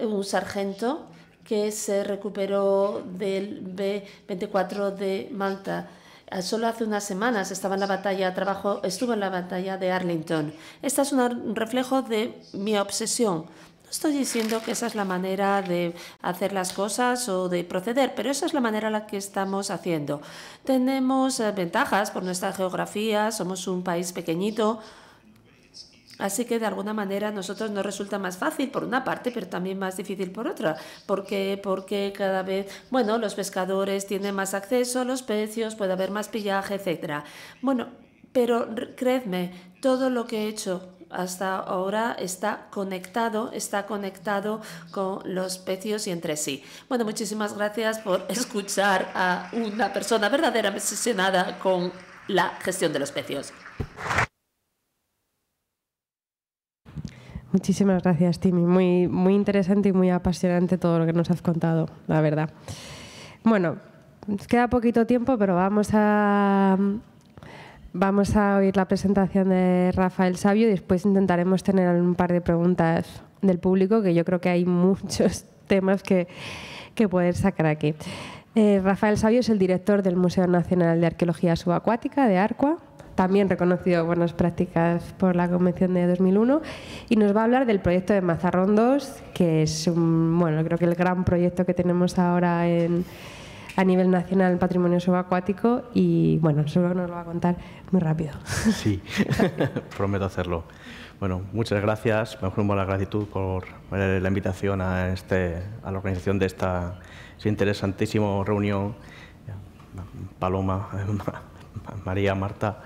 D: un sargento que se recuperó del B-24 de Malta. Ah, solo hace unas semanas estaba en la batalla, trabajo, estuvo en la batalla de Arlington. Esta es un reflejo de mi obsesión. No estoy diciendo que esa es la manera de hacer las cosas o de proceder, pero esa es la manera en la que estamos haciendo. Tenemos eh, ventajas por nuestra geografía, somos un país pequeñito, Así que de alguna manera a nosotros nos resulta más fácil por una parte, pero también más difícil por otra. porque Porque cada vez, bueno, los pescadores tienen más acceso a los pecios, puede haber más pillaje, etcétera. Bueno, pero creedme, todo lo que he hecho hasta ahora está conectado, está conectado con los pecios y entre sí. Bueno, muchísimas gracias por escuchar a una persona verdaderamente obsesionada con la gestión de los pecios.
B: Muchísimas gracias, Timi. Muy, muy interesante y muy apasionante todo lo que nos has contado, la verdad. Bueno, nos queda poquito tiempo, pero vamos a, vamos a oír la presentación de Rafael Sabio y después intentaremos tener un par de preguntas del público, que yo creo que hay muchos temas que, que poder sacar aquí. Eh, Rafael Sabio es el director del Museo Nacional de Arqueología Subacuática de Arqua también reconocido buenas prácticas por la Convención de 2001, y nos va a hablar del proyecto de Mazarrón 2, que es, bueno, creo que el gran proyecto que tenemos ahora en, a nivel nacional patrimonio subacuático y bueno, solo nos lo va a contar muy rápido. Sí,
A: prometo hacerlo. Bueno, muchas gracias, me ofrezco la gratitud por eh, la invitación a, este, a la organización de esta interesantísima reunión. Paloma, María, Marta,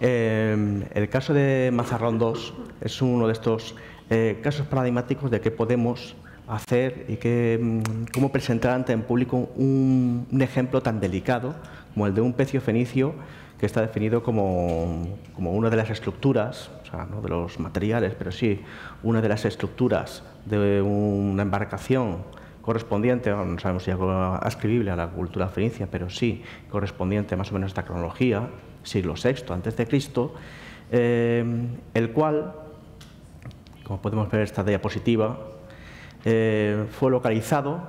A: Em, el caso de Mazarrón 2 es uno de estos eh, casos paradigmáticos de qué podemos hacer y que, mm, cómo presentar ante el público un, ejemplo tan delicado como el de un pecio fenicio que está definido como, como una de las estructuras, o sea, no de los materiales, pero sí una de las estructuras de una embarcación correspondiente, no sabemos si es ascribible a la cultura fenicia, pero sí correspondiente más o menos a esta cronología, siglo VI antes de Cristo, eh, el cual, como podemos ver en esta diapositiva, eh, fue localizado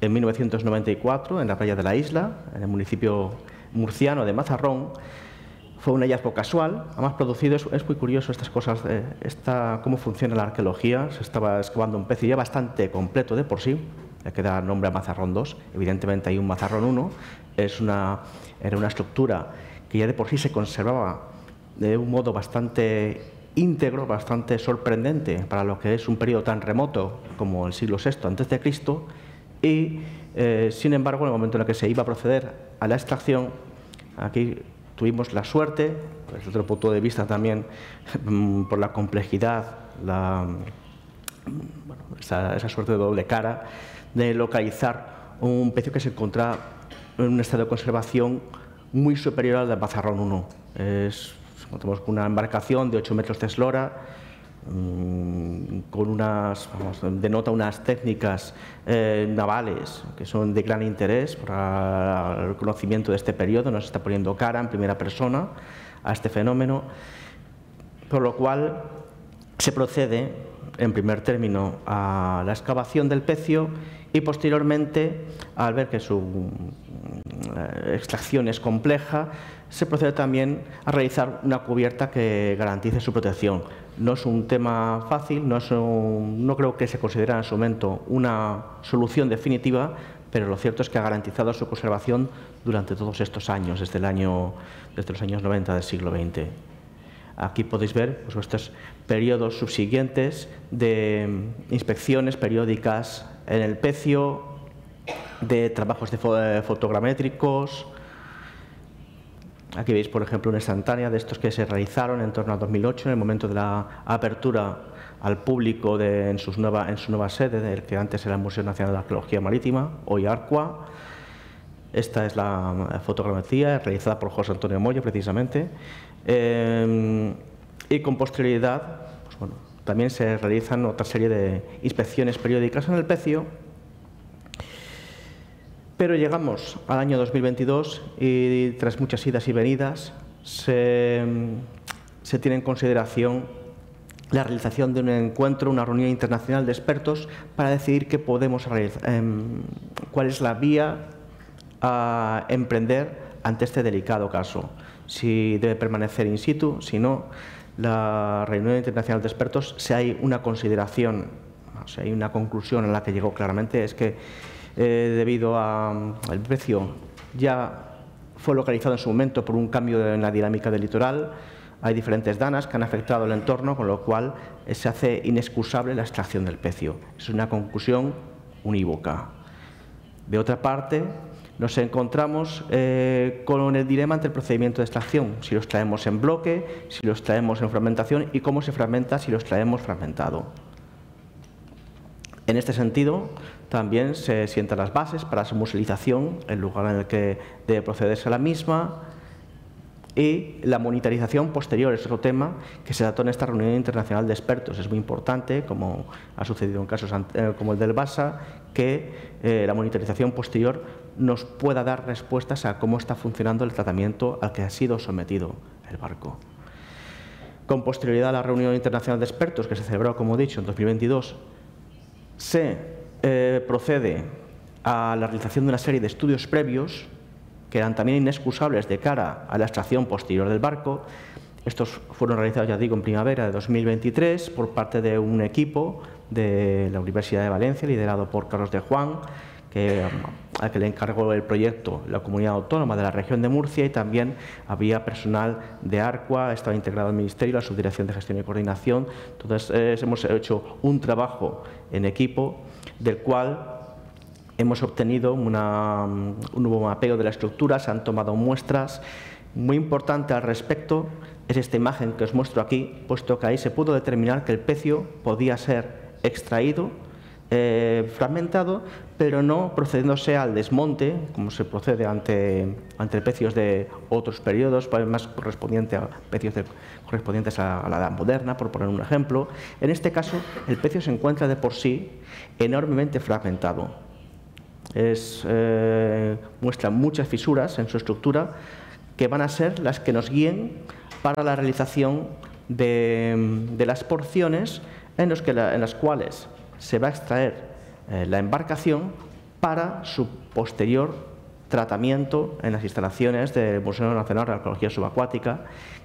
A: en 1994 en la playa de la isla, en el municipio murciano de Mazarrón, fue un hallazgo casual, además producido, es, muy curioso estas cosas, cómo funciona la arqueología, se estaba excavando un pez ya bastante completo de por sí, le da nombre a Mazarrón 2, evidentemente hay un Mazarrón 1, es una, era una estructura que ya de por sí se conservaba de un modo bastante íntegro, bastante sorprendente para lo que es un periodo tan remoto como el siglo VI Cristo. y, eh, sin embargo, en el momento en el que se iba a proceder a la extracción, aquí tuvimos la suerte, desde otro punto de vista también, mm, por la complejidad, esa, suerte de doble cara, de localizar un pecio que se encontraba en un estado de conservación muy superior al del Bazarrón 1. Es, contamos con una embarcación de 8 metros de eslora, Mm, con unas, denota unas técnicas eh, navales que son de gran interés para el conocimiento de este periodo, nos está poniendo cara en primera persona a este fenómeno, por lo cual se procede, en primer término, a la excavación del pecio y posteriormente, al ver que su eh, extracción es compleja, se procede también a realizar una cubierta que garantice su protección no es un tema fácil, no, creo que se considera en su momento una solución definitiva, pero lo cierto es que ha garantizado su conservación durante todos estos años, desde, desde los años 90 del siglo XX. Aquí podéis ver pues, estos periodos subsiguientes de inspecciones periódicas en el pecio, de trabajos eh, fotogramétricos, Aquí veis, por ejemplo, una instantánea de estos que se realizaron en torno a 2008, en el momento de la apertura al público en, sus nueva, en su nueva sede, del que antes era el Museo Nacional de Arqueología Marítima, hoy Arcua. Esta es la fotogrametría, realizada por José Antonio Moyo, precisamente. Em, y con posterioridad, pues también se realizan otra serie de inspecciones periódicas en el pecio pero llegamos al año 2022 y tras muchas idas y venidas se, tiene en consideración la realización de un encuentro, una reunión internacional de expertos para decidir qué podemos em, cuál es la vía a emprender ante este delicado caso. Si debe permanecer in situ, si no, la reunión internacional de expertos, si hay una consideración, si hay una conclusión a la que llegó claramente, es que eh, debido mm, al precio, ya fue localizado en su momento por un cambio en la dinámica del litoral. Hay diferentes danas que han afectado el entorno, con lo cual eh, se hace inexcusable la extracción del precio. Es una conclusión unívoca. De otra parte, nos encontramos eh, con el dilema entre el procedimiento de extracción, si los traemos en bloque, si los traemos en fragmentación y cómo se fragmenta si los traemos fragmentado. En este sentido, también se sientan las bases para su musilización, el lugar en el que debe procederse a la misma, y la monitorización posterior es otro tema que se trató en esta reunión internacional de expertos. Es muy importante, como ha sucedido en casos eh, como el del BASA, que eh, la monitorización posterior nos pueda dar respuestas a cómo está funcionando el tratamiento al que ha sido sometido el barco. Con posterioridad a la reunión internacional de expertos que se celebró, como he dicho, en 2022, se eh, procede a la realización de una serie de estudios previos que eran también inexcusables de cara a la extracción posterior del barco. Estos fueron realizados, ya digo, en primavera de 2023 por parte de un equipo de la Universidad de Valencia, liderado por Carlos de Juan, que, mm, al que le encargó el proyecto la comunidad autónoma de la región de Murcia y también había personal de ARCUA, estaba integrado al Ministerio, la Subdirección de Gestión y Coordinación. Entonces, eh, hemos hecho un trabajo en equipo del cual hemos obtenido un nuevo mapeo de la estructura, se han tomado muestras. Muy importante al respecto es esta imagen que os muestro aquí, puesto que ahí se pudo determinar que el pecio podía ser extraído, eh, fragmentado, pero no procediéndose al desmonte, como se procede ante, ante pecios de otros periodos, pues, más correspondiente a pecios de correspondientes a, la edad moderna, por poner un ejemplo. En este caso, el pecio se encuentra de por sí enormemente fragmentado. Es, eh, muestra muchas fisuras en su estructura que van a ser las que nos guíen para la realización de, las porciones en, en, las cuales se va a extraer eh, la embarcación para su posterior tratamiento en las instalaciones del Museo Nacional de Arqueología Subacuática,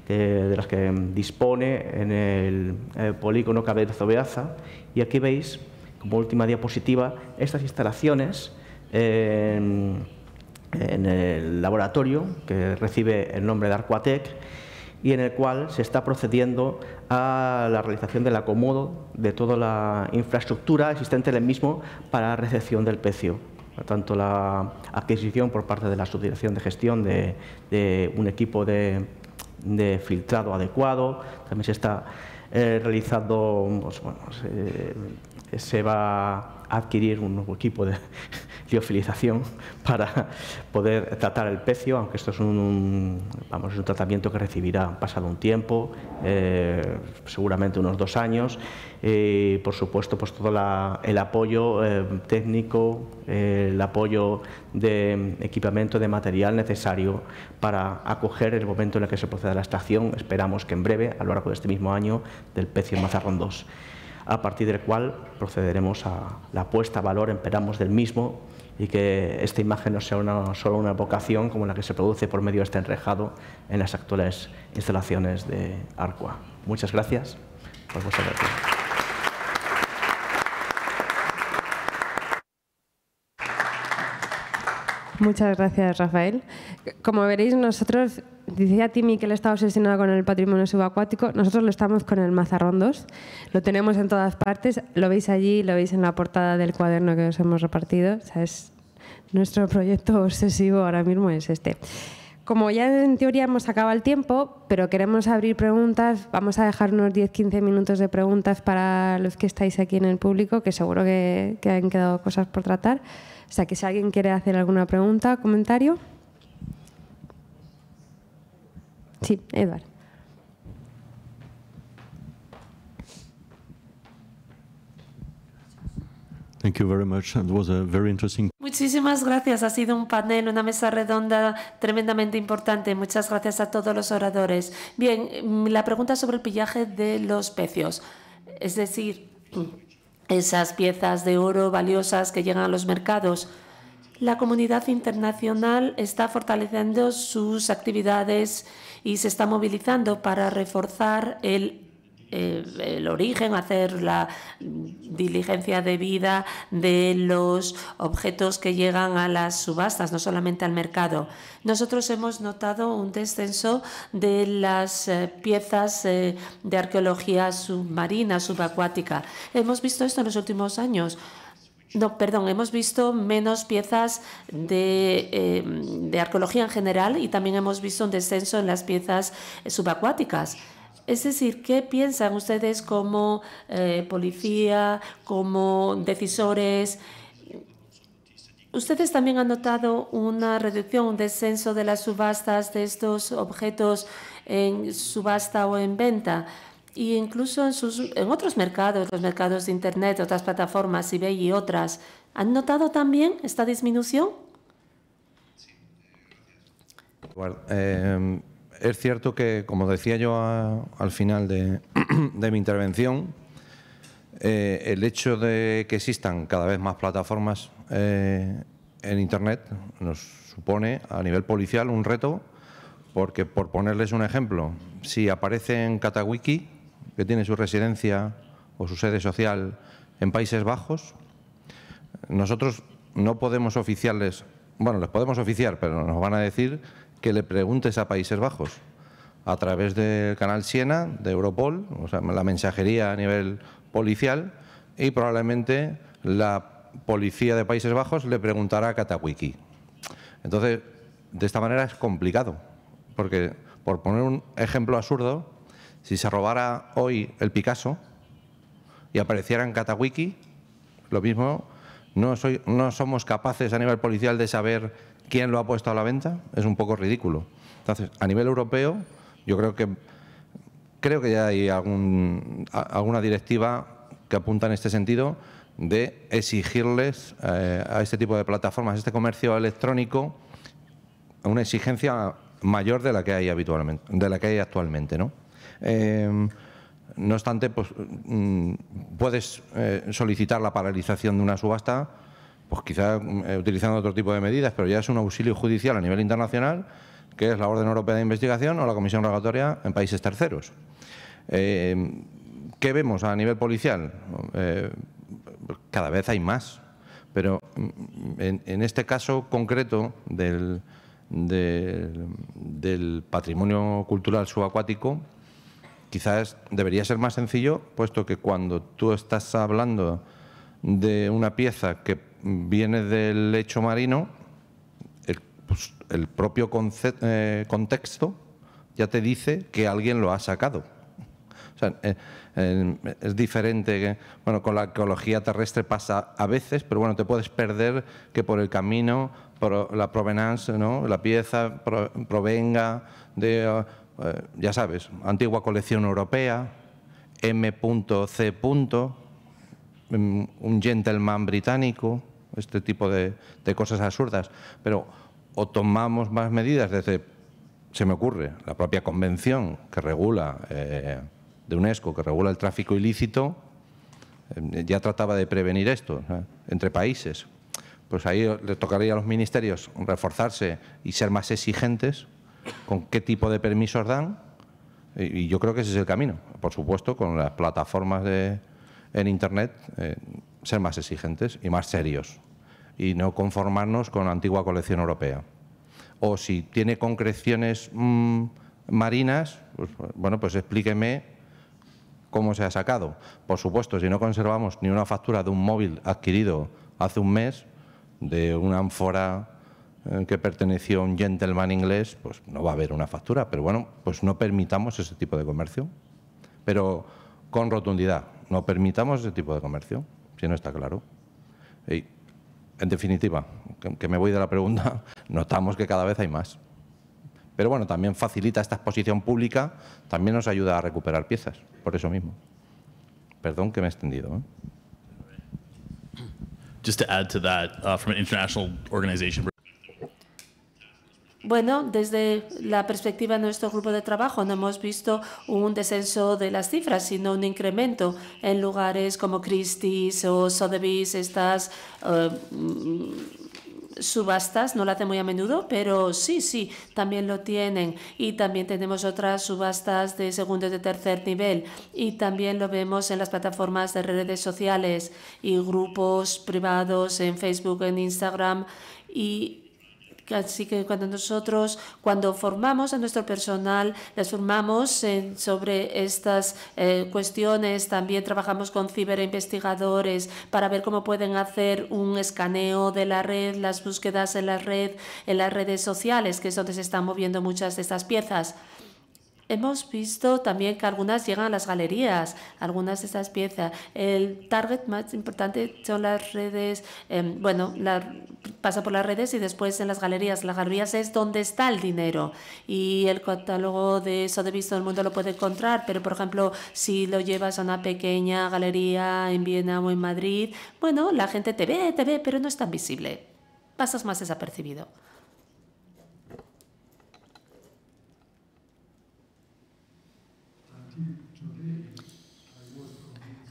A: de, las que dispone en el, polígono Cabezo Beaza. Y aquí veis, como última diapositiva, estas instalaciones em, en, el laboratorio que recibe el nombre de Arcuatec y en el cual se está procediendo a la realización del acomodo de toda la infraestructura existente en el mismo para la recepción del pecio. Tanto la adquisición por parte de la Subdirección de Gestión de un equipo de, de filtrado adecuado, también se está eh, realizando, pues, se, se, va a adquirir un nuevo equipo de, para poder tratar el pecio, aunque esto es un, vamos, un tratamiento que recibirá pasado un tiempo, eh, seguramente unos dos años, y eh, por supuesto pues todo el apoyo eh, técnico, el apoyo de equipamiento, de material necesario para acoger el momento en el que se proceda la estación. esperamos que en breve, a lo largo de este mismo año, del pecio en Mazarrón 2 a partir del cual procederemos a la puesta a valor, esperamos, del mismo y que esta imagen no sea una, solo una vocación como la que se produce por medio de este enrejado en las actuales instalaciones de Arcoa. Muchas gracias por vuestra atención.
B: Muchas gracias, Rafael. Como veréis, nosotros, decía Timmy que él estaba obsesionado con el patrimonio subacuático, nosotros lo estamos con el Mazarrondos, lo tenemos en todas partes, lo veis allí, lo veis en la portada del cuaderno que os hemos repartido, es nuestro proyecto obsesivo ahora mismo es este. Como ya en teoría hemos acabado el tiempo, pero queremos abrir preguntas, vamos a dejar unos 10-15 minutos de preguntas para los que estáis aquí en el público, que seguro que, que han quedado cosas por tratar. O sea, que si alguien quiere hacer alguna pregunta, comentario. Sí, Edward. Thank
D: Muchísimas gracias. Ha sido un panel, una mesa redonda tremendamente importante. Muchas gracias a todos los oradores. Bien, la pregunta sobre el pillaje de los pecios. Es decir, esas piezas de oro valiosas que llegan a los mercados. La comunidad internacional está fortaleciendo sus actividades y se está movilizando para reforzar el eh, el origen, hacer la diligencia debida de los objetos que llegan a las subastas, no solamente al mercado. Nosotros hemos notado un descenso de las eh, piezas eh, de arqueología submarina, subacuática. Hemos visto esto en los últimos años. No, perdón, hemos visto menos piezas de, arqueología en general y también hemos visto un descenso en las piezas subacuáticas. Es decir, ¿qué piensan ustedes como eh, policía, como decisores? Ustedes también han notado una reducción, un descenso de las subastas de estos objetos en subasta o en venta. Y incluso en, sus, en otros mercados, los mercados de Internet, otras plataformas, eBay y otras, ¿han notado también esta disminución?
C: Em, es cierto que, como decía yo al final de, mi intervención, eh, el hecho de que existan cada vez más plataformas eh, en Internet nos supone a nivel policial un reto, porque por ponerles un ejemplo, si aparece en Catawiki, que tiene su residencia o su sede social en Países Bajos, nosotros no podemos oficiarles, bueno, les podemos oficiar, pero nos van a decir que le preguntes a Países Bajos a través del canal Siena, de Europol, o sea, la mensajería a nivel policial, y probablemente la policía de Países Bajos le preguntará a Catawiki. Entonces, de esta manera es complicado, porque por poner un ejemplo absurdo, si se robara hoy el Picasso y apareciera en Catawiki, lo mismo, no, soy, no somos capaces a nivel policial de saber ¿Quién lo ha puesto a la venta? Es un poco ridículo. Entonces, a nivel europeo, yo creo que creo que ya hay alguna directiva que apunta en este sentido de exigirles eh, a este tipo de plataformas, a este comercio electrónico, una exigencia mayor de la que hay habitualmente, de la que hay actualmente, ¿no? Eh, obstante, pues, mm, puedes eh, solicitar la paralización de una subasta pues quizás mm, eh, utilizando otro tipo de medidas, pero ya es un auxilio judicial a nivel internacional, que es la Orden Europea de Investigación o la Comisión rogatoria en países terceros. Eh, ¿Qué vemos a nivel policial? Eh, cada vez hay más, pero mm, en, este caso concreto del, del patrimonio cultural subacuático, quizás debería ser más sencillo, puesto que cuando tú estás hablando de una pieza que viene del lecho marino, el, pues, propio eh, contexto ya te dice que alguien lo ha sacado. Eh, es diferente. Bueno, con la arqueología terrestre pasa a veces, pero bueno, te puedes perder que por el camino por la provenance, ¿no? la pieza provenga de, eh, ya sabes, antigua colección europea, M.C Em, un gentleman británico, este tipo de, cosas absurdas, pero o tomamos más medidas desde, se me ocurre, la propia convención que regula, eh, de UNESCO, que regula el tráfico ilícito, em, ya trataba de prevenir esto entre países. Pues ahí le tocaría a los ministerios reforzarse y ser más exigentes con qué tipo de permisos dan. y yo creo que ese es el camino. Por supuesto, con las plataformas de, en Internet, eh, ser más exigentes y más serios y no conformarnos con la antigua colección europea. O si tiene concreciones mm, marinas, pues, bueno, pues explíqueme cómo se ha sacado. Por supuesto, si no conservamos ni una factura de un móvil adquirido hace un mes, de una ánfora eh, que perteneció a un gentleman inglés, pues no va a haber una factura. Pero bueno, pues no permitamos ese tipo de comercio. Pero con rotundidad, no permitamos ese tipo de comercio, si no está claro. Y, en definitiva, que, me voy de la pregunta, notamos que cada vez hay más. Pero bueno, también facilita esta exposición pública, también nos ayuda a recuperar piezas, por eso mismo. Perdón que me he extendido. ¿eh?
B: Just to add to that, uh, from an international organization
D: bueno, desde la perspectiva de nuestro grupo de trabajo no hemos visto un descenso de las cifras, sino un incremento en lugares como Christie's o Sotheby's, estas eh, subastas, no lo hacen muy a menudo, pero sí, sí, también lo tienen. Y también tenemos otras subastas de segundo y de tercer nivel. Y también lo vemos en las plataformas de redes sociales y grupos privados en Facebook, en Instagram y Así que cuando nosotros, cuando formamos a nuestro personal, les formamos sobre estas eh, cuestiones, también trabajamos con ciberinvestigadores para ver cómo pueden hacer un escaneo de la red, las búsquedas en la red, en las redes sociales, que es donde se están moviendo muchas de estas piezas. Hemos visto también que algunas llegan a las galerías, algunas de esas piezas. El target más importante son las redes, em, bueno, pasa por las redes y después en las galerías. Las galerías es donde está el dinero y el catálogo de eso de visto el mundo lo puede encontrar, pero por ejemplo, si lo llevas a una pequeña galería en Viena o en Madrid, bueno, la gente te ve, te ve, pero no es tan visible. Pasas más desapercibido.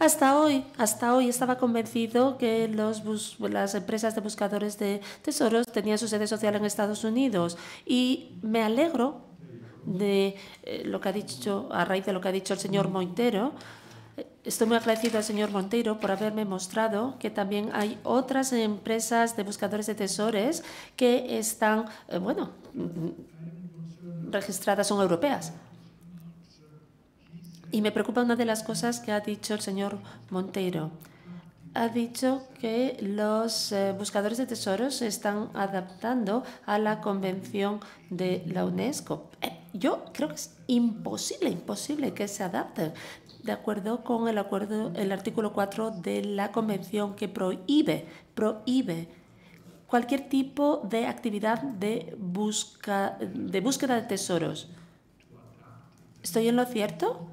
D: Hasta hoy, hasta hoy estaba convencido que los las empresas de buscadores de tesoros tenían su sede social en Estados Unidos y me alegro de eh, lo que ha dicho, a raíz de lo que ha dicho el señor Montero, eh, Estoy muy agradecido al señor Montero por haberme mostrado que también hay otras empresas de buscadores de tesoros que están, eh, bueno, mm, mm, registradas, son europeas. Y me preocupa una de las cosas que ha dicho el señor Monteiro. Ha dicho que los eh, buscadores de tesoros se están adaptando a la convención de la UNESCO. Eh, yo creo que es imposible, imposible que se adapten de acuerdo con el acuerdo el artículo 4 de la convención que prohíbe prohíbe cualquier tipo de actividad de de búsqueda de tesoros. ¿Estoy en lo cierto?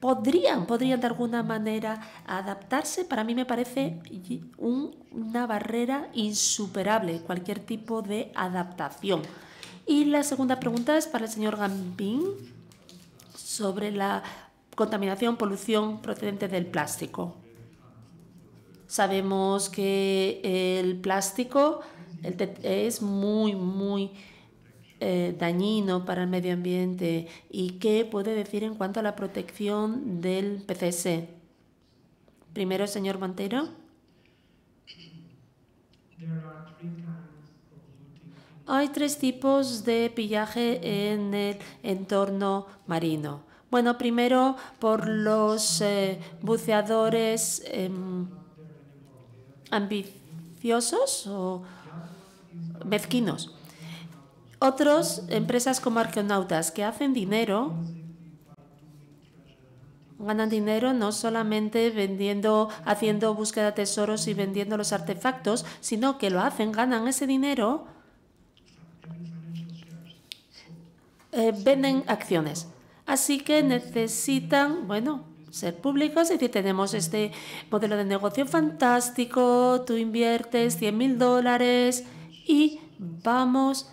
D: podrían, podrían de alguna manera adaptarse, para mí me parece una barrera insuperable, cualquier tipo de adaptación. Y la segunda pregunta es para el señor Gambín sobre la contaminación, polución procedente del plástico. Sabemos que el plástico es muy, muy eh, dañino para el medio ambiente y qué puede decir en cuanto a la protección del PCS. Primero, señor Montero. Hay tres tipos de pillaje en el entorno marino. Bueno, primero por los eh, buceadores em, ambiciosos o mezquinos. Otros, empresas como Arqueonautas, que hacen dinero, ganan dinero no solamente vendiendo, haciendo búsqueda de tesoros y vendiendo los artefactos, sino que lo hacen, ganan ese dinero, eh, venden acciones. Así que necesitan, bueno, ser públicos, es decir, tenemos este modelo de negocio fantástico, tú inviertes 100 mil dólares y vamos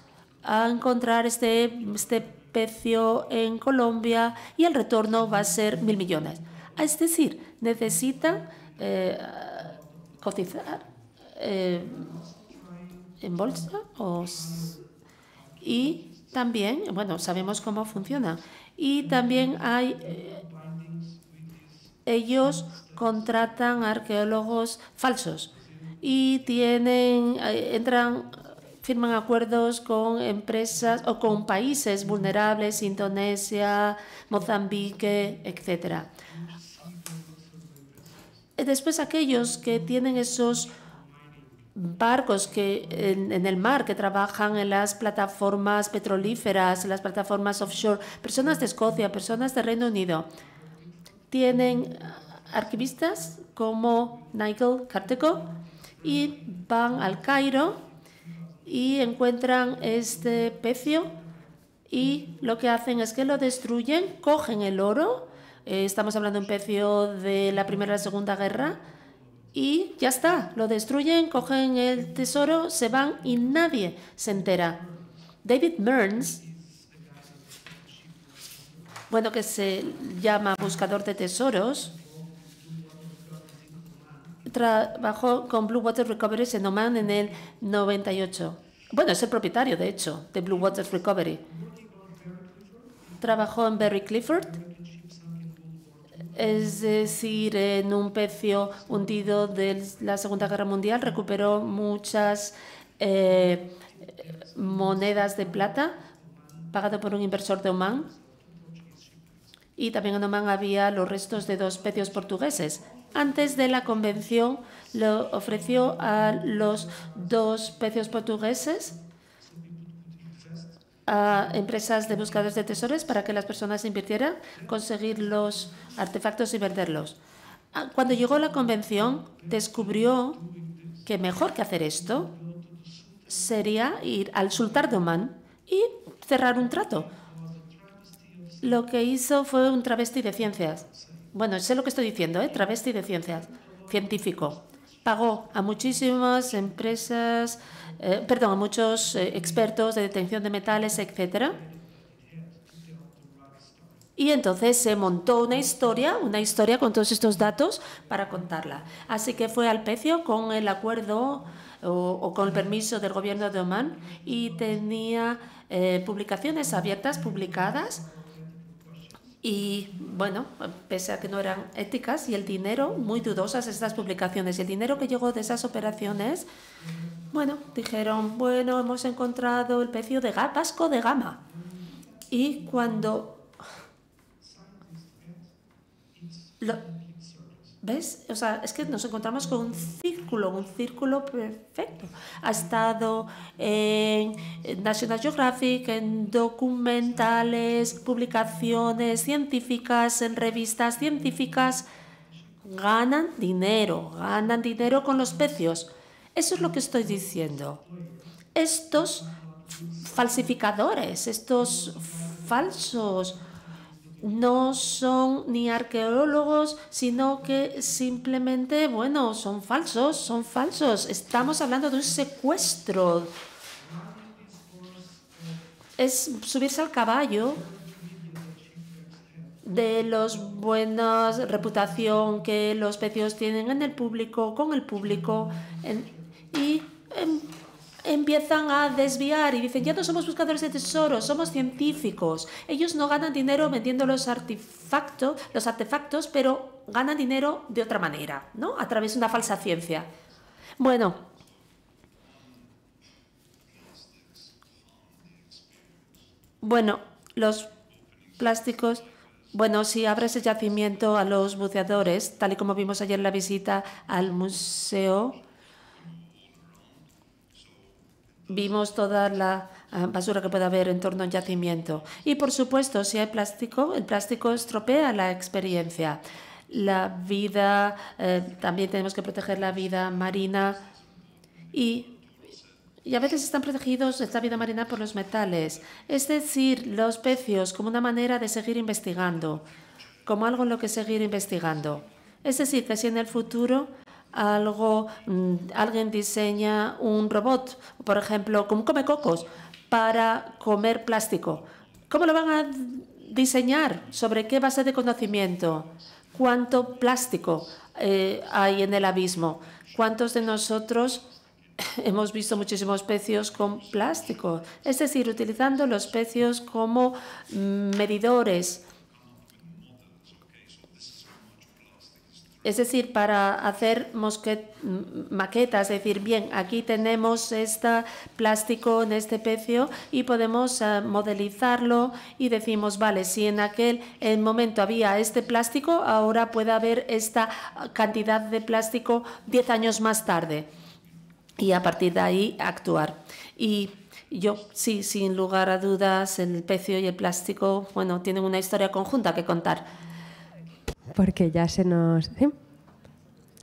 D: a encontrar este, este pecio en Colombia y el retorno va a ser mil millones. Es decir, necesitan eh, cotizar eh, en bolsa y también, bueno, sabemos cómo funciona. Y también hay, eh, ellos contratan arqueólogos falsos y tienen, entran firman acuerdos con empresas o con países vulnerables, Indonesia, Mozambique, etc. Después aquellos que tienen esos barcos que en, el mar que trabajan en las plataformas petrolíferas, en las plataformas offshore, personas de Escocia, personas del Reino Unido. Tienen arquivistas como Nigel Carteco y van al Cairo y encuentran este pecio y lo que hacen es que lo destruyen, cogen el oro, eh, estamos hablando de un pecio de la Primera y la Segunda Guerra, y ya está, lo destruyen, cogen el tesoro, se van y nadie se entera. David Burns, bueno, que se llama buscador de tesoros, trabajó con Blue Water Recovery en Oman en el 98. Bueno, es el propietario, de hecho, de Blue Water Recovery. Trabajó en Berry Clifford, es decir, en un pecio hundido de la Segunda Guerra Mundial, recuperó muchas eh, monedas de plata pagado por un inversor de Oman. Y también en Oman había los restos de dos pecios portugueses, antes de la convención lo ofreció a los dos precios portugueses a empresas de buscadores de tesoros para que las personas invirtieran, conseguir los artefactos y venderlos. Ah, cuando llegó la convención, descubrió que mejor que hacer esto sería ir al sultán de Oman y cerrar un trato. Lo que hizo fue un travesti de ciencias bueno, sé lo que estoy diciendo, ¿eh? travesti de ciencias, científico. Pagó a muchísimas empresas, eh, perdón, a muchos eh, expertos de detención de metales, etcétera. Y entonces se montó una historia, una historia con todos estos datos para contarla. Así que fue al pecio con el acuerdo o, con el permiso del gobierno de Oman y tenía eh, publicaciones abiertas, publicadas, y bueno, pese a que no eran éticas y el dinero, muy dudosas estas publicaciones, y el dinero que llegó de esas operaciones, bueno, dijeron, bueno, hemos encontrado el precio de Vasco de Gama. Y cuando ¿Ves? O sea, es que nos encontramos con un círculo, un círculo perfecto. Ha estado en National Geographic, en documentales, publicaciones científicas, en revistas científicas. Ganan dinero, ganan dinero con los precios. Eso es lo que estoy diciendo. Estos falsificadores, estos falsos no son ni arqueólogos, sino que simplemente, bueno, son falsos, son falsos. Estamos hablando de un secuestro. Es subirse al caballo de los buena reputación que los pecios tienen en el público, con el público, y em, empiezan a desviar y dicen, ya no somos buscadores de tesoros, somos científicos. Ellos no ganan dinero metiendo los artefactos, los artefactos, pero ganan dinero de otra manera, ¿no? A través de una falsa ciencia. Bueno, Bueno, los plásticos. Bueno, si abres el yacimiento a los buceadores, tal y como vimos ayer en la visita al museo, vimos toda la ah, basura que puede haber en torno al yacimiento. Y por supuesto, si hay plástico, el plástico estropea la experiencia. La vida, eh, también tenemos que proteger la vida marina y, y a veces están protegidos esta vida marina por los metales, es decir, los pecios como una manera de seguir investigando, como algo en lo que seguir investigando. Es decir, que si en el futuro algo, mm, alguien diseña un robot, por ejemplo, como come cocos, para comer plástico. ¿Cómo lo van a diseñar? ¿Sobre qué base de conocimiento? ¿Cuánto plástico eh, hay en el abismo? ¿Cuántos de nosotros hemos visto muchísimos pecios con plástico? Es decir, utilizando los pecios como mm, medidores es decir, para hacer maquetas, es decir, bien, aquí tenemos este plástico en este pecio y podemos eh, modelizarlo y decimos, vale, si en aquel momento había este plástico, ahora puede haber esta cantidad de plástico 10 años más tarde y a partir de ahí actuar. Y yo, sí, sin lugar a dudas, el pecio y el plástico, bueno, tienen una historia conjunta que contar
B: porque ya se nos...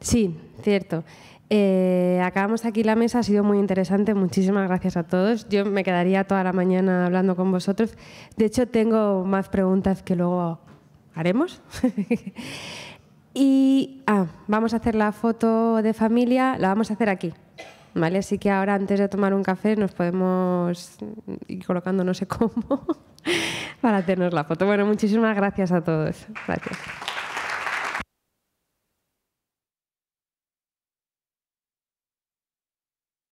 B: Sí, cierto. Eh, acabamos aquí la mesa, ha sido muy interesante, muchísimas gracias a todos. Yo me quedaría toda la mañana hablando con vosotros. De hecho, tengo más preguntas que luego haremos. y ah, vamos a hacer la foto de familia, la vamos a hacer aquí. ¿Vale? Así que ahora antes de tomar un café nos podemos ir colocando no sé cómo para hacernos la foto. Bueno, muchísimas gracias a todos. Gracias.